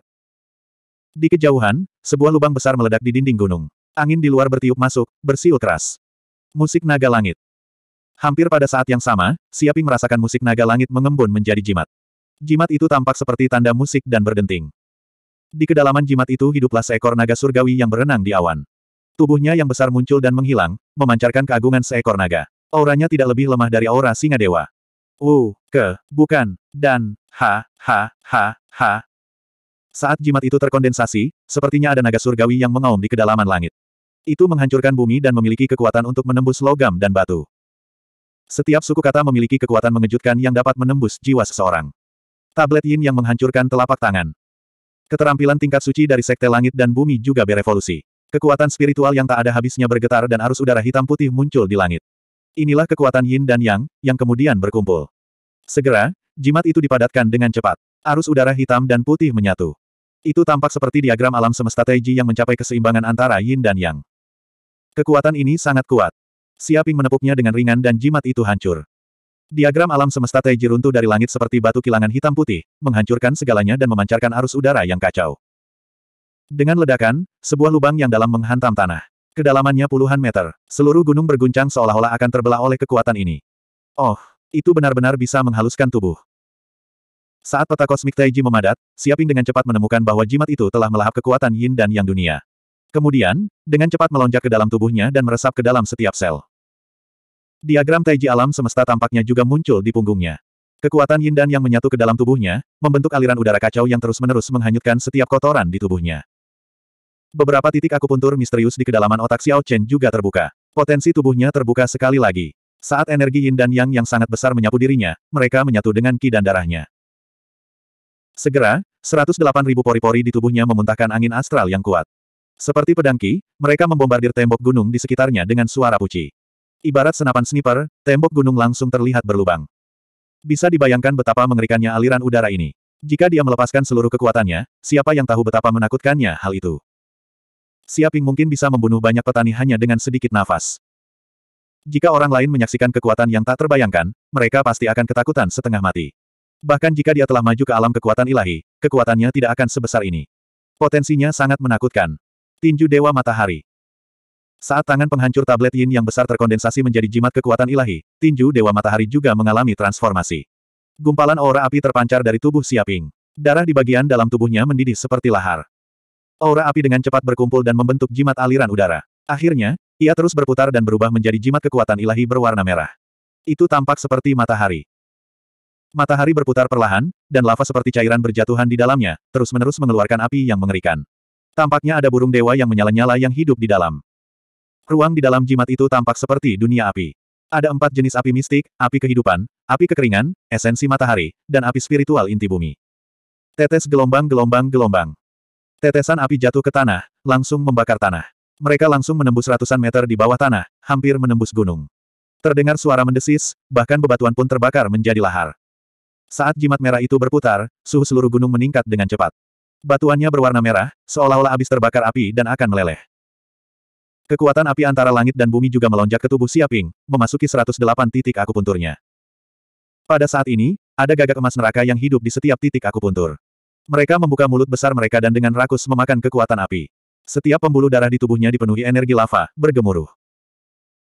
Di kejauhan, sebuah lubang besar meledak di dinding gunung. Angin di luar bertiup masuk, bersiul keras. Musik naga langit. Hampir pada saat yang sama, Siaping merasakan musik naga langit mengembun menjadi jimat. Jimat itu tampak seperti tanda musik dan berdenting. Di kedalaman jimat itu hiduplah seekor naga surgawi yang berenang di awan. Tubuhnya yang besar muncul dan menghilang, memancarkan keagungan seekor naga. Auranya tidak lebih lemah dari aura singa dewa. U, ke, bukan, dan, ha, ha, ha, ha. Saat jimat itu terkondensasi, sepertinya ada naga surgawi yang mengaum di kedalaman langit. Itu menghancurkan bumi dan memiliki kekuatan untuk menembus logam dan batu. Setiap suku kata memiliki kekuatan mengejutkan yang dapat menembus jiwa seseorang. Tablet yin yang menghancurkan telapak tangan. Keterampilan tingkat suci dari sekte langit dan bumi juga berevolusi. Kekuatan spiritual yang tak ada habisnya bergetar dan arus udara hitam putih muncul di langit. Inilah kekuatan yin dan yang, yang kemudian berkumpul. Segera, jimat itu dipadatkan dengan cepat. Arus udara hitam dan putih menyatu. Itu tampak seperti diagram alam semesta Teiji yang mencapai keseimbangan antara yin dan yang. Kekuatan ini sangat kuat. Siaping menepuknya dengan ringan dan jimat itu hancur. Diagram alam semesta Teiji runtuh dari langit seperti batu kilangan hitam putih, menghancurkan segalanya dan memancarkan arus udara yang kacau. Dengan ledakan, sebuah lubang yang dalam menghantam tanah. Kedalamannya puluhan meter. Seluruh gunung berguncang seolah-olah akan terbelah oleh kekuatan ini. Oh, itu benar-benar bisa menghaluskan tubuh. Saat peta kosmik Taiji memadat, Siaping dengan cepat menemukan bahwa jimat itu telah melahap kekuatan yin dan yang dunia. Kemudian, dengan cepat melonjak ke dalam tubuhnya dan meresap ke dalam setiap sel. Diagram Taiji alam semesta tampaknya juga muncul di punggungnya. Kekuatan yin dan yang menyatu ke dalam tubuhnya, membentuk aliran udara kacau yang terus-menerus menghanyutkan setiap kotoran di tubuhnya. Beberapa titik akupuntur misterius di kedalaman otak Xiao Chen juga terbuka. Potensi tubuhnya terbuka sekali lagi. Saat energi yin dan yang yang sangat besar menyapu dirinya, mereka menyatu dengan ki dan darahnya. Segera, 108.000 pori-pori di tubuhnya memuntahkan angin astral yang kuat. Seperti pedang ki, mereka membombardir tembok gunung di sekitarnya dengan suara puci. Ibarat senapan sniper, tembok gunung langsung terlihat berlubang. Bisa dibayangkan betapa mengerikannya aliran udara ini. Jika dia melepaskan seluruh kekuatannya, siapa yang tahu betapa menakutkannya hal itu. Siaping mungkin bisa membunuh banyak petani hanya dengan sedikit nafas. Jika orang lain menyaksikan kekuatan yang tak terbayangkan, mereka pasti akan ketakutan setengah mati. Bahkan jika dia telah maju ke alam kekuatan ilahi, kekuatannya tidak akan sebesar ini. Potensinya sangat menakutkan. Tinju Dewa Matahari Saat tangan penghancur tablet yin yang besar terkondensasi menjadi jimat kekuatan ilahi, tinju Dewa Matahari juga mengalami transformasi. Gumpalan aura api terpancar dari tubuh Siaping. Darah di bagian dalam tubuhnya mendidih seperti lahar. Aura api dengan cepat berkumpul dan membentuk jimat aliran udara. Akhirnya, ia terus berputar dan berubah menjadi jimat kekuatan ilahi berwarna merah. Itu tampak seperti matahari. Matahari berputar perlahan, dan lava seperti cairan berjatuhan di dalamnya, terus-menerus mengeluarkan api yang mengerikan. Tampaknya ada burung dewa yang menyala-nyala yang hidup di dalam. Ruang di dalam jimat itu tampak seperti dunia api. Ada empat jenis api mistik, api kehidupan, api kekeringan, esensi matahari, dan api spiritual inti bumi. Tetes gelombang-gelombang-gelombang. Tetesan api jatuh ke tanah, langsung membakar tanah. Mereka langsung menembus ratusan meter di bawah tanah, hampir menembus gunung. Terdengar suara mendesis, bahkan bebatuan pun terbakar menjadi lahar. Saat jimat merah itu berputar, suhu seluruh gunung meningkat dengan cepat. Batuannya berwarna merah, seolah-olah habis terbakar api dan akan meleleh. Kekuatan api antara langit dan bumi juga melonjak ke tubuh Siaping, memasuki 108 titik akupunturnya. Pada saat ini, ada gagak emas neraka yang hidup di setiap titik akupuntur. Mereka membuka mulut besar mereka dan dengan rakus memakan kekuatan api. Setiap pembuluh darah di tubuhnya dipenuhi energi lava, bergemuruh.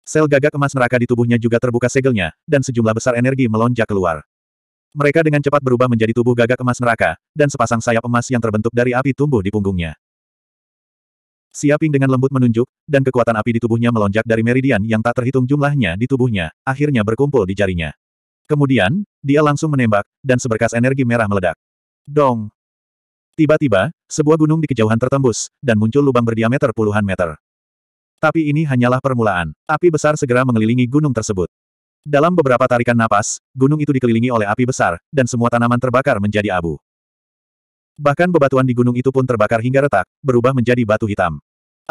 Sel gagak emas neraka di tubuhnya juga terbuka segelnya, dan sejumlah besar energi melonjak keluar. Mereka dengan cepat berubah menjadi tubuh gagak emas neraka, dan sepasang sayap emas yang terbentuk dari api tumbuh di punggungnya. Siaping dengan lembut menunjuk, dan kekuatan api di tubuhnya melonjak dari meridian yang tak terhitung jumlahnya di tubuhnya, akhirnya berkumpul di jarinya. Kemudian, dia langsung menembak, dan seberkas energi merah meledak. Dong! Tiba-tiba, sebuah gunung di kejauhan tertembus, dan muncul lubang berdiameter puluhan meter. Tapi ini hanyalah permulaan. Api besar segera mengelilingi gunung tersebut. Dalam beberapa tarikan napas, gunung itu dikelilingi oleh api besar, dan semua tanaman terbakar menjadi abu. Bahkan bebatuan di gunung itu pun terbakar hingga retak, berubah menjadi batu hitam.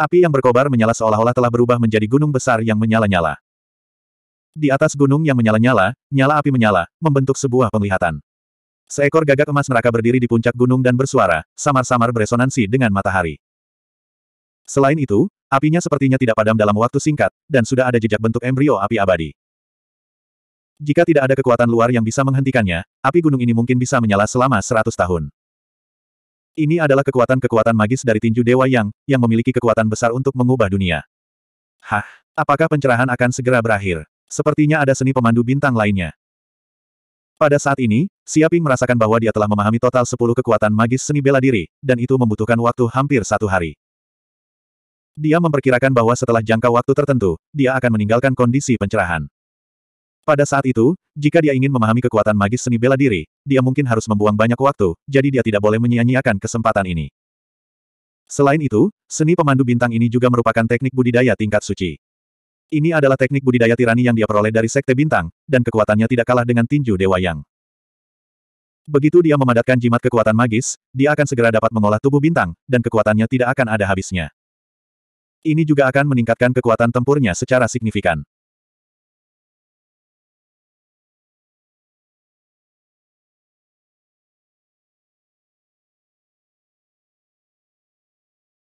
Api yang berkobar menyala seolah-olah telah berubah menjadi gunung besar yang menyala-nyala. Di atas gunung yang menyala-nyala, nyala api menyala, membentuk sebuah penglihatan. Seekor gagak emas neraka berdiri di puncak gunung dan bersuara, samar-samar beresonansi dengan matahari. Selain itu, apinya sepertinya tidak padam dalam waktu singkat, dan sudah ada jejak bentuk embrio api abadi. Jika tidak ada kekuatan luar yang bisa menghentikannya, api gunung ini mungkin bisa menyala selama seratus tahun. Ini adalah kekuatan-kekuatan magis dari tinju Dewa Yang, yang memiliki kekuatan besar untuk mengubah dunia. Hah, apakah pencerahan akan segera berakhir? Sepertinya ada seni pemandu bintang lainnya. Pada saat ini, Siaping merasakan bahwa dia telah memahami total 10 kekuatan magis seni bela diri, dan itu membutuhkan waktu hampir satu hari. Dia memperkirakan bahwa setelah jangka waktu tertentu, dia akan meninggalkan kondisi pencerahan. Pada saat itu, jika dia ingin memahami kekuatan magis seni bela diri, dia mungkin harus membuang banyak waktu, jadi dia tidak boleh menyia-nyiakan kesempatan ini. Selain itu, seni pemandu bintang ini juga merupakan teknik budidaya tingkat suci. Ini adalah teknik budidaya tirani yang dia peroleh dari Sekte Bintang, dan kekuatannya tidak kalah dengan tinju Dewa Yang. Begitu dia memadatkan jimat kekuatan magis, dia akan segera dapat mengolah tubuh bintang, dan kekuatannya tidak akan ada habisnya. Ini juga akan meningkatkan kekuatan tempurnya secara signifikan.